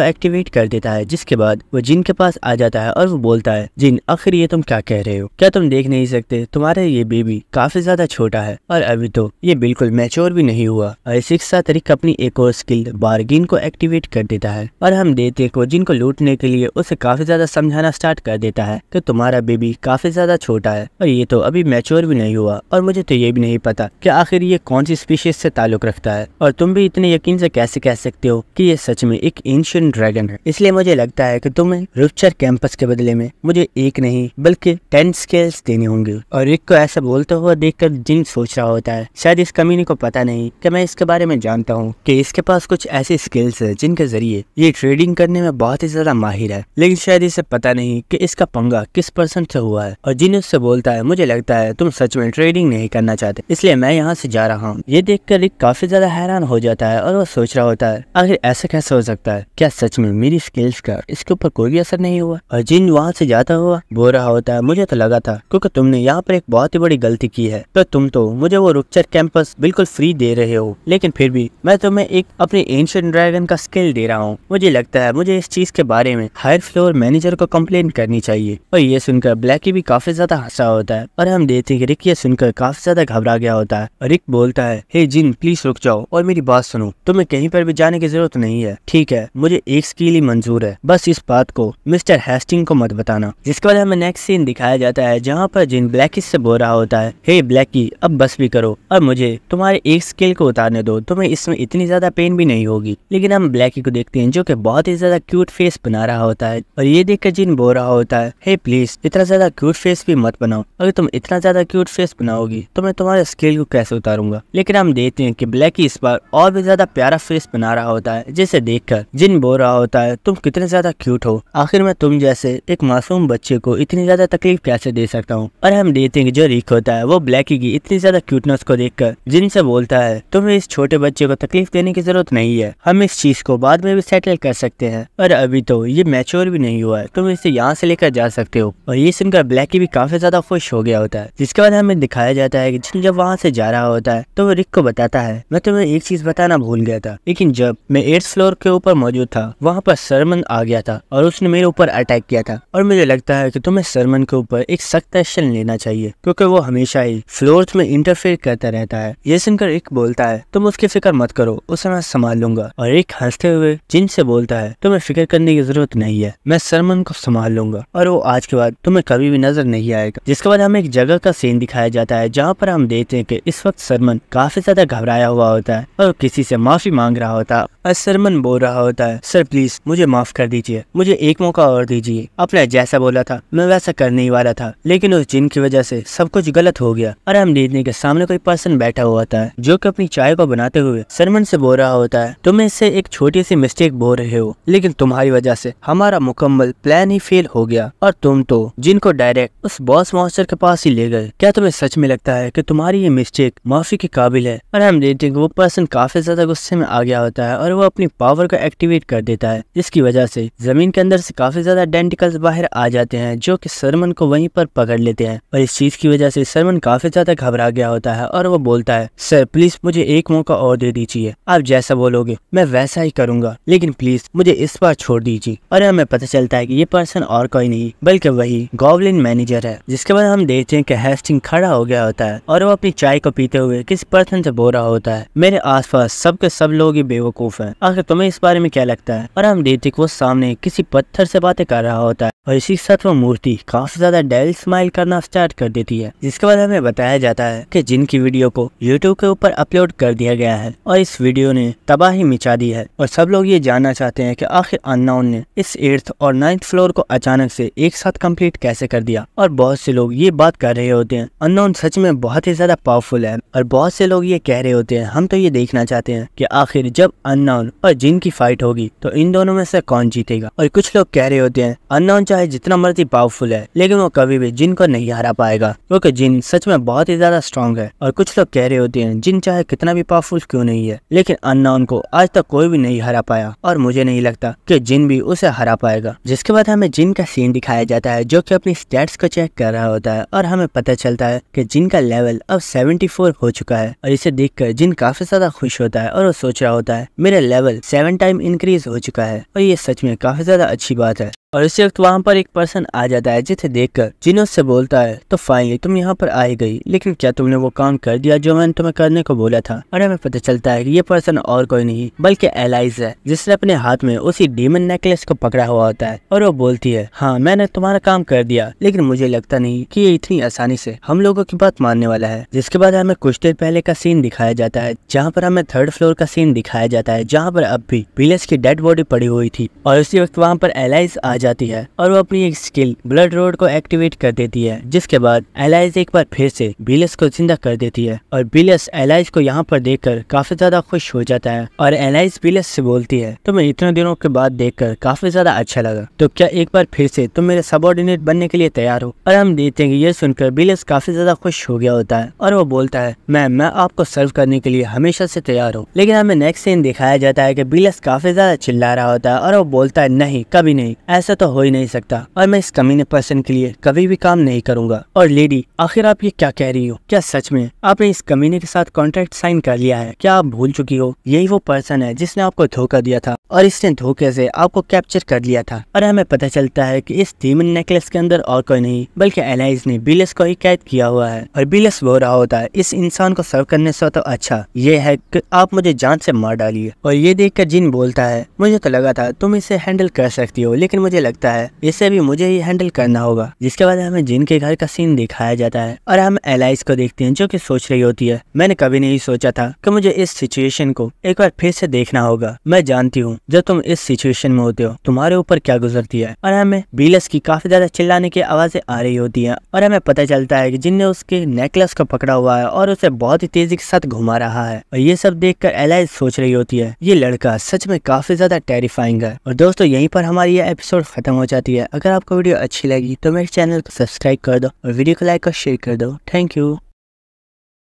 एक्टिवेट कर देता है जिसके बाद वो जिन के पास आ जाता है और वो बोलता है जिन आखिर ये तुम क्या कह रहे हो क्या तुम देख नहीं सकते तुम्हारे ये बेबी काफी ज्यादा छोटा है और अभी तो ये बिल्कुल मैच्योर भी नहीं हुआ सिक्सा तरीका अपनी एक और स्किल बारगिन को एक्टिवेट कर देता है और हम देते को जिनको लूटने के लिए उसे काफी ज्यादा समझाना स्टार्ट कर देता है कि तुम्हारा बेबी काफी ज्यादा छोटा है और ये तो अभी मैच्योर भी नहीं हुआ और मुझे तो ये भी नहीं पता कि आखिर ये कौन सी स्पीशीज से ताल्लुक रखता है और तुम भी इतने यकीन से कैसे कह सकते हो कि ये सच में एक एंशियंट ड्रैगन है इसलिए मुझे लगता है कि तुम्हें रुपचर कैंपस के बदले में मुझे एक नहीं बल्कि टेन स्केल्स देने होंगे और रिक को ऐसा बोलता हुआ देखकर जिन सोच रहा होता है शायद इस कमीनी को पता नहीं कि मैं इसका इसके बारे में जानता हूँ कि इसके पास कुछ ऐसी स्किल्स है जिनके जरिए ये ट्रेडिंग करने में बहुत ही ज्यादा माहिर है लेकिन शायद इसे पता नहीं कि इसका पंगा किस पर्सन से हुआ है और जिन उससे बोलता है मुझे लगता है तुम सच में ट्रेडिंग नहीं करना चाहते इसलिए मैं यहाँ से जा रहा हूँ ये देख कर काफी ज्यादा हैरान हो जाता है और वो सोच रहा होता है आखिर ऐसा कैसे हो सकता है क्या सच में मेरी स्किल्स का इसके ऊपर कोई भी असर नहीं हुआ और जिन वहाँ से जाता हुआ बो रहा होता है मुझे तो लगा था क्योंकि तुमने यहाँ पर एक बहुत ही बड़ी गलती की है तो तुम तो मुझे वो रुक्चर कैंपस बिल्कुल फ्री दे रहे हो लेकिन फिर भी मैं तुम्हें एक अपने एंशियन ड्रैगन का स्किल दे रहा हूँ मुझे लगता है मुझे इस चीज के बारे में हायर फ्लोर मैनेजर को कम्प्लेन करनी चाहिए और ये सुनकर ब्लैकी भी काफी ज्यादा हंसा होता है और हम देखते हैं रिक ये सुनकर काफी ज्यादा घबरा गया होता है रिक बोलता है हे जिन प्लीज रुक जाओ और मेरी बात सुनो तुम्हें कहीं पर भी जाने की जरूरत नहीं है ठीक है मुझे एक स्किल ही मंजूर है बस इस बात को मिस्टर हेस्टिंग को मत बताना जिसके बाद हमें नेक्स्ट सीन दिखाया जाता है जहाँ पर जिन ब्लैकी से बोल रहा होता है हे ब्लैकी अब बस भी करो और मुझे तुम्हारे एक स्किल को उतारने दो तुम्हें इसमें इतनी ज़्यादा पेन भी नहीं होगी लेकिन हम ब्लैकी को देखते हैं जो कि बहुत ही ज़्यादा क्यूट फेस बना रहा होता है और ये देख कर जिन बो रहा होता है हे प्लीज इतना ज़्यादा क्यूट फेस भी मत बनाओ अगर तुम इतना ज़्यादा क्यूट फेस बनाओगी तो मैं तुम्हारे स्किल को कैसे उतारूंगा लेकिन हम देखते हैं कि ब्लैकी इस बार और भी ज़्यादा प्यारा फेस बना रहा होता है जिसे देखकर जिन बो रहा होता है तुम कितने ज़्यादा क्यूट हो आखिर मैं तुम जैसे एक मासूम बच्चे को इतनी ज़्यादा तकलीफ कैसे दे सकता हूँ और हम देखते हैं कि जो रिक होता है वो ब्लैकी की इतनी ज़्यादा क्यूटनेस को देखकर जिनसे बोलता है तुम्हें इस छोटे बच्चे को तकलीफ देने की जरूरत नहीं है हम इस चीज को बाद में भी सेटल कर सकते हैं और अभी तो ये मैच्योर भी नहीं हुआ है तुम इसे यहाँ से लेकर जा सकते हो और ये सुनकर ब्लैकी भी काफी ज्यादा खुश हो गया होता है जिसके बाद हमें दिखाया जाता है की जब वहाँ से जा रहा होता है तो वो रिक को बताता है मैं तुम्हें एक चीज बताना भूल गया था लेकिन जब मैं एट्थ फ्लोर के ऊपर मौजूद था वहाँ पर सरमन आ गया था और उसने मेरे ऊपर अटैक किया था और मुझे लगता है की तुम्हें सरमन के ऊपर एक सख्त एक्शन लेना चाहिए क्योंकि वो हमेशा ही फ्लोर्स में इंटरफेयर करता रहता है ये सुनकर एक बोलता है तुम उसकी फिक्र मत करो उसे मैं संभाल लूंगा और एक हंसते हुए जिन से बोलता है तुम्हें फिक्र करने की जरूरत नहीं है मैं सरमन को संभाल लूंगा और वो आज के बाद तुम्हें कभी भी नजर नहीं आएगा जिसके बाद हमें एक जगह का सीन दिखाया जाता है जहाँ पर हम देखते हैं कि इस वक्त सरमन काफी ज्यादा घबराया हुआ होता है और किसी से माफी मांग रहा होता है और सरमन बोल रहा होता है सर प्लीज मुझे माफ कर दीजिए मुझे एक मौका और दीजिए अपने जैसा बोला था मैं वैसा करने ही वाला था लेकिन उस जिन की वजह से सब कुछ गलत हो गया और हम देखने के सामने कोई पर्सन बैठा हुआ था जो की अपनी चाय को को बनाते हुए सरमन से बो रहा होता है तुम इससे एक छोटी सी मिस्टेक बो रहे हो लेकिन तुम्हारी वजह से हमारा मुकम्मल प्लान ही फेल हो गया और तुम तो जिनको डायरेक्ट उस बॉस मॉन्स्टर के पास ही ले गए क्या तुम्हें सच में लगता है की तुम्हारी ये मिस्टेक माफी के काबिल है और हम देखते वो पर्सन काफी ज्यादा गुस्से में आ गया होता है और वो अपनी पावर को एक्टिवेट कर देता है जिसकी वजह से जमीन के अंदर से काफी ज्यादा डेंटिकल्स बाहर आ जाते हैं जो कि सरमन को वहीं पर पकड़ लेते हैं और इस चीज की वजह से सरमन काफी ज्यादा घबरा गया होता है और वो बोलता है सर प्लीज मुझे एक हुक्मों का और दे दीजिए आप जैसा बोलोगे मैं वैसा ही करूंगा लेकिन प्लीज मुझे इस बार छोड़ दीजिए और हमें पता चलता है कि ये पर्सन और कोई नहीं बल्कि वही गोवलिन मैनेजर है जिसके बाद हम देखते हैं कि हेस्टिंग खड़ा हो गया होता है और वो अपनी चाय को पीते हुए किस पर्सन से बो रहा होता है मेरे आस सब सब लोग ही बेवकूफ है आखिर तुम्हें इस बारे में क्या लगता है और हम देखते वो सामने किसी पत्थर से बातें कर रहा होता है और इसी साथ वो मूर्ति काफी ज्यादा डेल स्माइल करना स्टार्ट कर देती है जिसके बाद हमें बताया जाता है कि जिनकी वीडियो को यूट्यूब के ऊपर अपलोड कर दिया दिया गया है और इस वीडियो ने तबाही मिचा दी है और सब लोग ये जानना चाहते हैं कि आखिर अननाउन ने इस एर्थ और नाइन्थ फ्लोर को अचानक से एक साथ कंप्लीट कैसे कर दिया और बहुत से लोग ये बात कर रहे होते हैं अननाउन सच में बहुत ही ज्यादा पावरफुल है और बहुत से लोग ये कह रहे होते हैं हम तो ये देखना चाहते हैं की आखिर जब अननाउन और जिन की फाइट होगी तो इन दोनों में से कौन जीतेगा और कुछ लोग कह रहे होते हैं अननाउन चाहे जितना मर्जी पावरफुल है लेकिन वो कभी भी जिन को नहीं हरा पाएगा क्योंकि जिन सच में बहुत ही ज्यादा स्ट्रॉन्ग है और कुछ लोग कह रहे होते हैं जिन चाहे कितना भी महफूज क्यों नहीं है लेकिन अन्ना उनको आज तक कोई भी नहीं हरा पाया और मुझे नहीं लगता कि जिन भी उसे हरा पाएगा जिसके बाद हमें जिन का सीन दिखाया जाता है जो कि अपनी स्टेट्स को चेक कर रहा होता है और हमें पता चलता है कि जिन का लेवल अब 74 हो चुका है और इसे देख जिन काफी ज्यादा खुश होता है और वो सोच रहा होता है मेरा लेवल सेवन टाइम इंक्रीज हो चुका है और ये सच में काफी ज्यादा अच्छी बात है और इसी वक्त वहाँ पर एक पर्सन आ जाता है जिसे देखकर जिन्हों से बोलता है तो फाइनली तुम यहाँ पर आई गई लेकिन क्या तुमने वो काम कर दिया जो मैंने तुम्हें करने को बोला था और हमें पता चलता है कि ये पर्सन और कोई नहीं बल्कि एलाइज है जिसने अपने हाथ में उसी डीमन नेकलेस को पकड़ा हुआ होता है और वो बोलती है हाँ मैंने तुम्हारा काम कर दिया लेकिन मुझे लगता नहीं की ये इतनी आसानी से हम लोगों की बात मानने वाला है जिसके बाद हमें कुछ देर पहले का सीन दिखाया जाता है जहाँ पर हमें थर्ड फ्लोर का सीन दिखाया जाता है जहाँ पर अब भी विलेज की डेड बॉडी पड़ी हुई थी और उसी वक्त वहाँ पर एलाइज आ जाती है और वो अपनी एक स्किल ब्लड रोड को एक्टिवेट कर देती है जिसके बाद एलाइज एक बार फिर से बिलियस को जिंदा कर देती है और बिलियस एलाइज को यहाँ पर देख काफी ज्यादा खुश हो जाता है और एलाइज बिलियस से बोलती है तुम्हें तो इतने दिनों के बाद देख काफी ज्यादा अच्छा लगा तो क्या एक बार फिर से तुम मेरे सबॉर्डिनेट बनने के लिए तैयार हो और हम देखते हैं ये सुनकर बिलियस काफी ज्यादा खुश हो गया होता है और वो बोलता है मैम मैं आपको सर्व करने के लिए हमेशा से तैयार हूँ लेकिन हमें नेक्स्ट सीन दिखाया जाता है की बिलियस काफी ज्यादा चिल्ला रहा होता है और वो बोलता है नहीं कभी नहीं ऐसा ऐसा तो हो ही नहीं सकता और मैं इस कमीने पर्सन के लिए कभी भी काम नहीं करूंगा और लेडी आखिर आप ये क्या कह रही हो क्या सच में आपने इस कमीने के साथ कॉन्ट्रैक्ट साइन कर लिया है क्या आप भूल चुकी हो यही वो पर्सन है जिसने आपको धोखा दिया था और इसने धोखे से आपको कैप्चर कर लिया था और हमें पता चलता है कि इस डीमन नेकलेस के अंदर और कोई नहीं बल्कि एलाइज ने बिलस को ही कैद किया हुआ है और बिलस वो रहा होता है इस इंसान को सर्व करने से तो अच्छा ये है कि आप मुझे जान से मार डालिए और ये देख कर जिन बोलता है मुझे तो लगा था तुम इसे हैंडल कर सकती हो लेकिन मुझे लगता है इसे भी मुझे ही हैंडल करना होगा जिसके बाद हमें जिन के घर का सीन दिखाया जाता है और हम एलाइज को देखते हैं जो की सोच रही होती है मैंने कभी नहीं सोचा था की मुझे इस सिचुएशन को एक बार फिर से देखना होगा मैं जानती हूँ जब तुम इस सिचुएशन में होते हो तुम्हारे ऊपर क्या गुजरती है और हमें बीलस की काफी ज्यादा चिल्लाने की आवाजें आ रही होती है और हमें पता चलता है की जिनने उसके नेकलेस को पकड़ा हुआ है और उसे बहुत ही तेजी के साथ घुमा रहा है और ये सब देख कर सोच रही होती है ये लड़का सच में काफी ज्यादा टेरिफाइंग है और दोस्तों यही पर हमारी ये एपिसोड खत्म हो जाती है अगर आपको वीडियो अच्छी लगी तो मेरे चैनल को सब्सक्राइब कर दो और वीडियो को लाइक और शेयर कर दो थैंक यू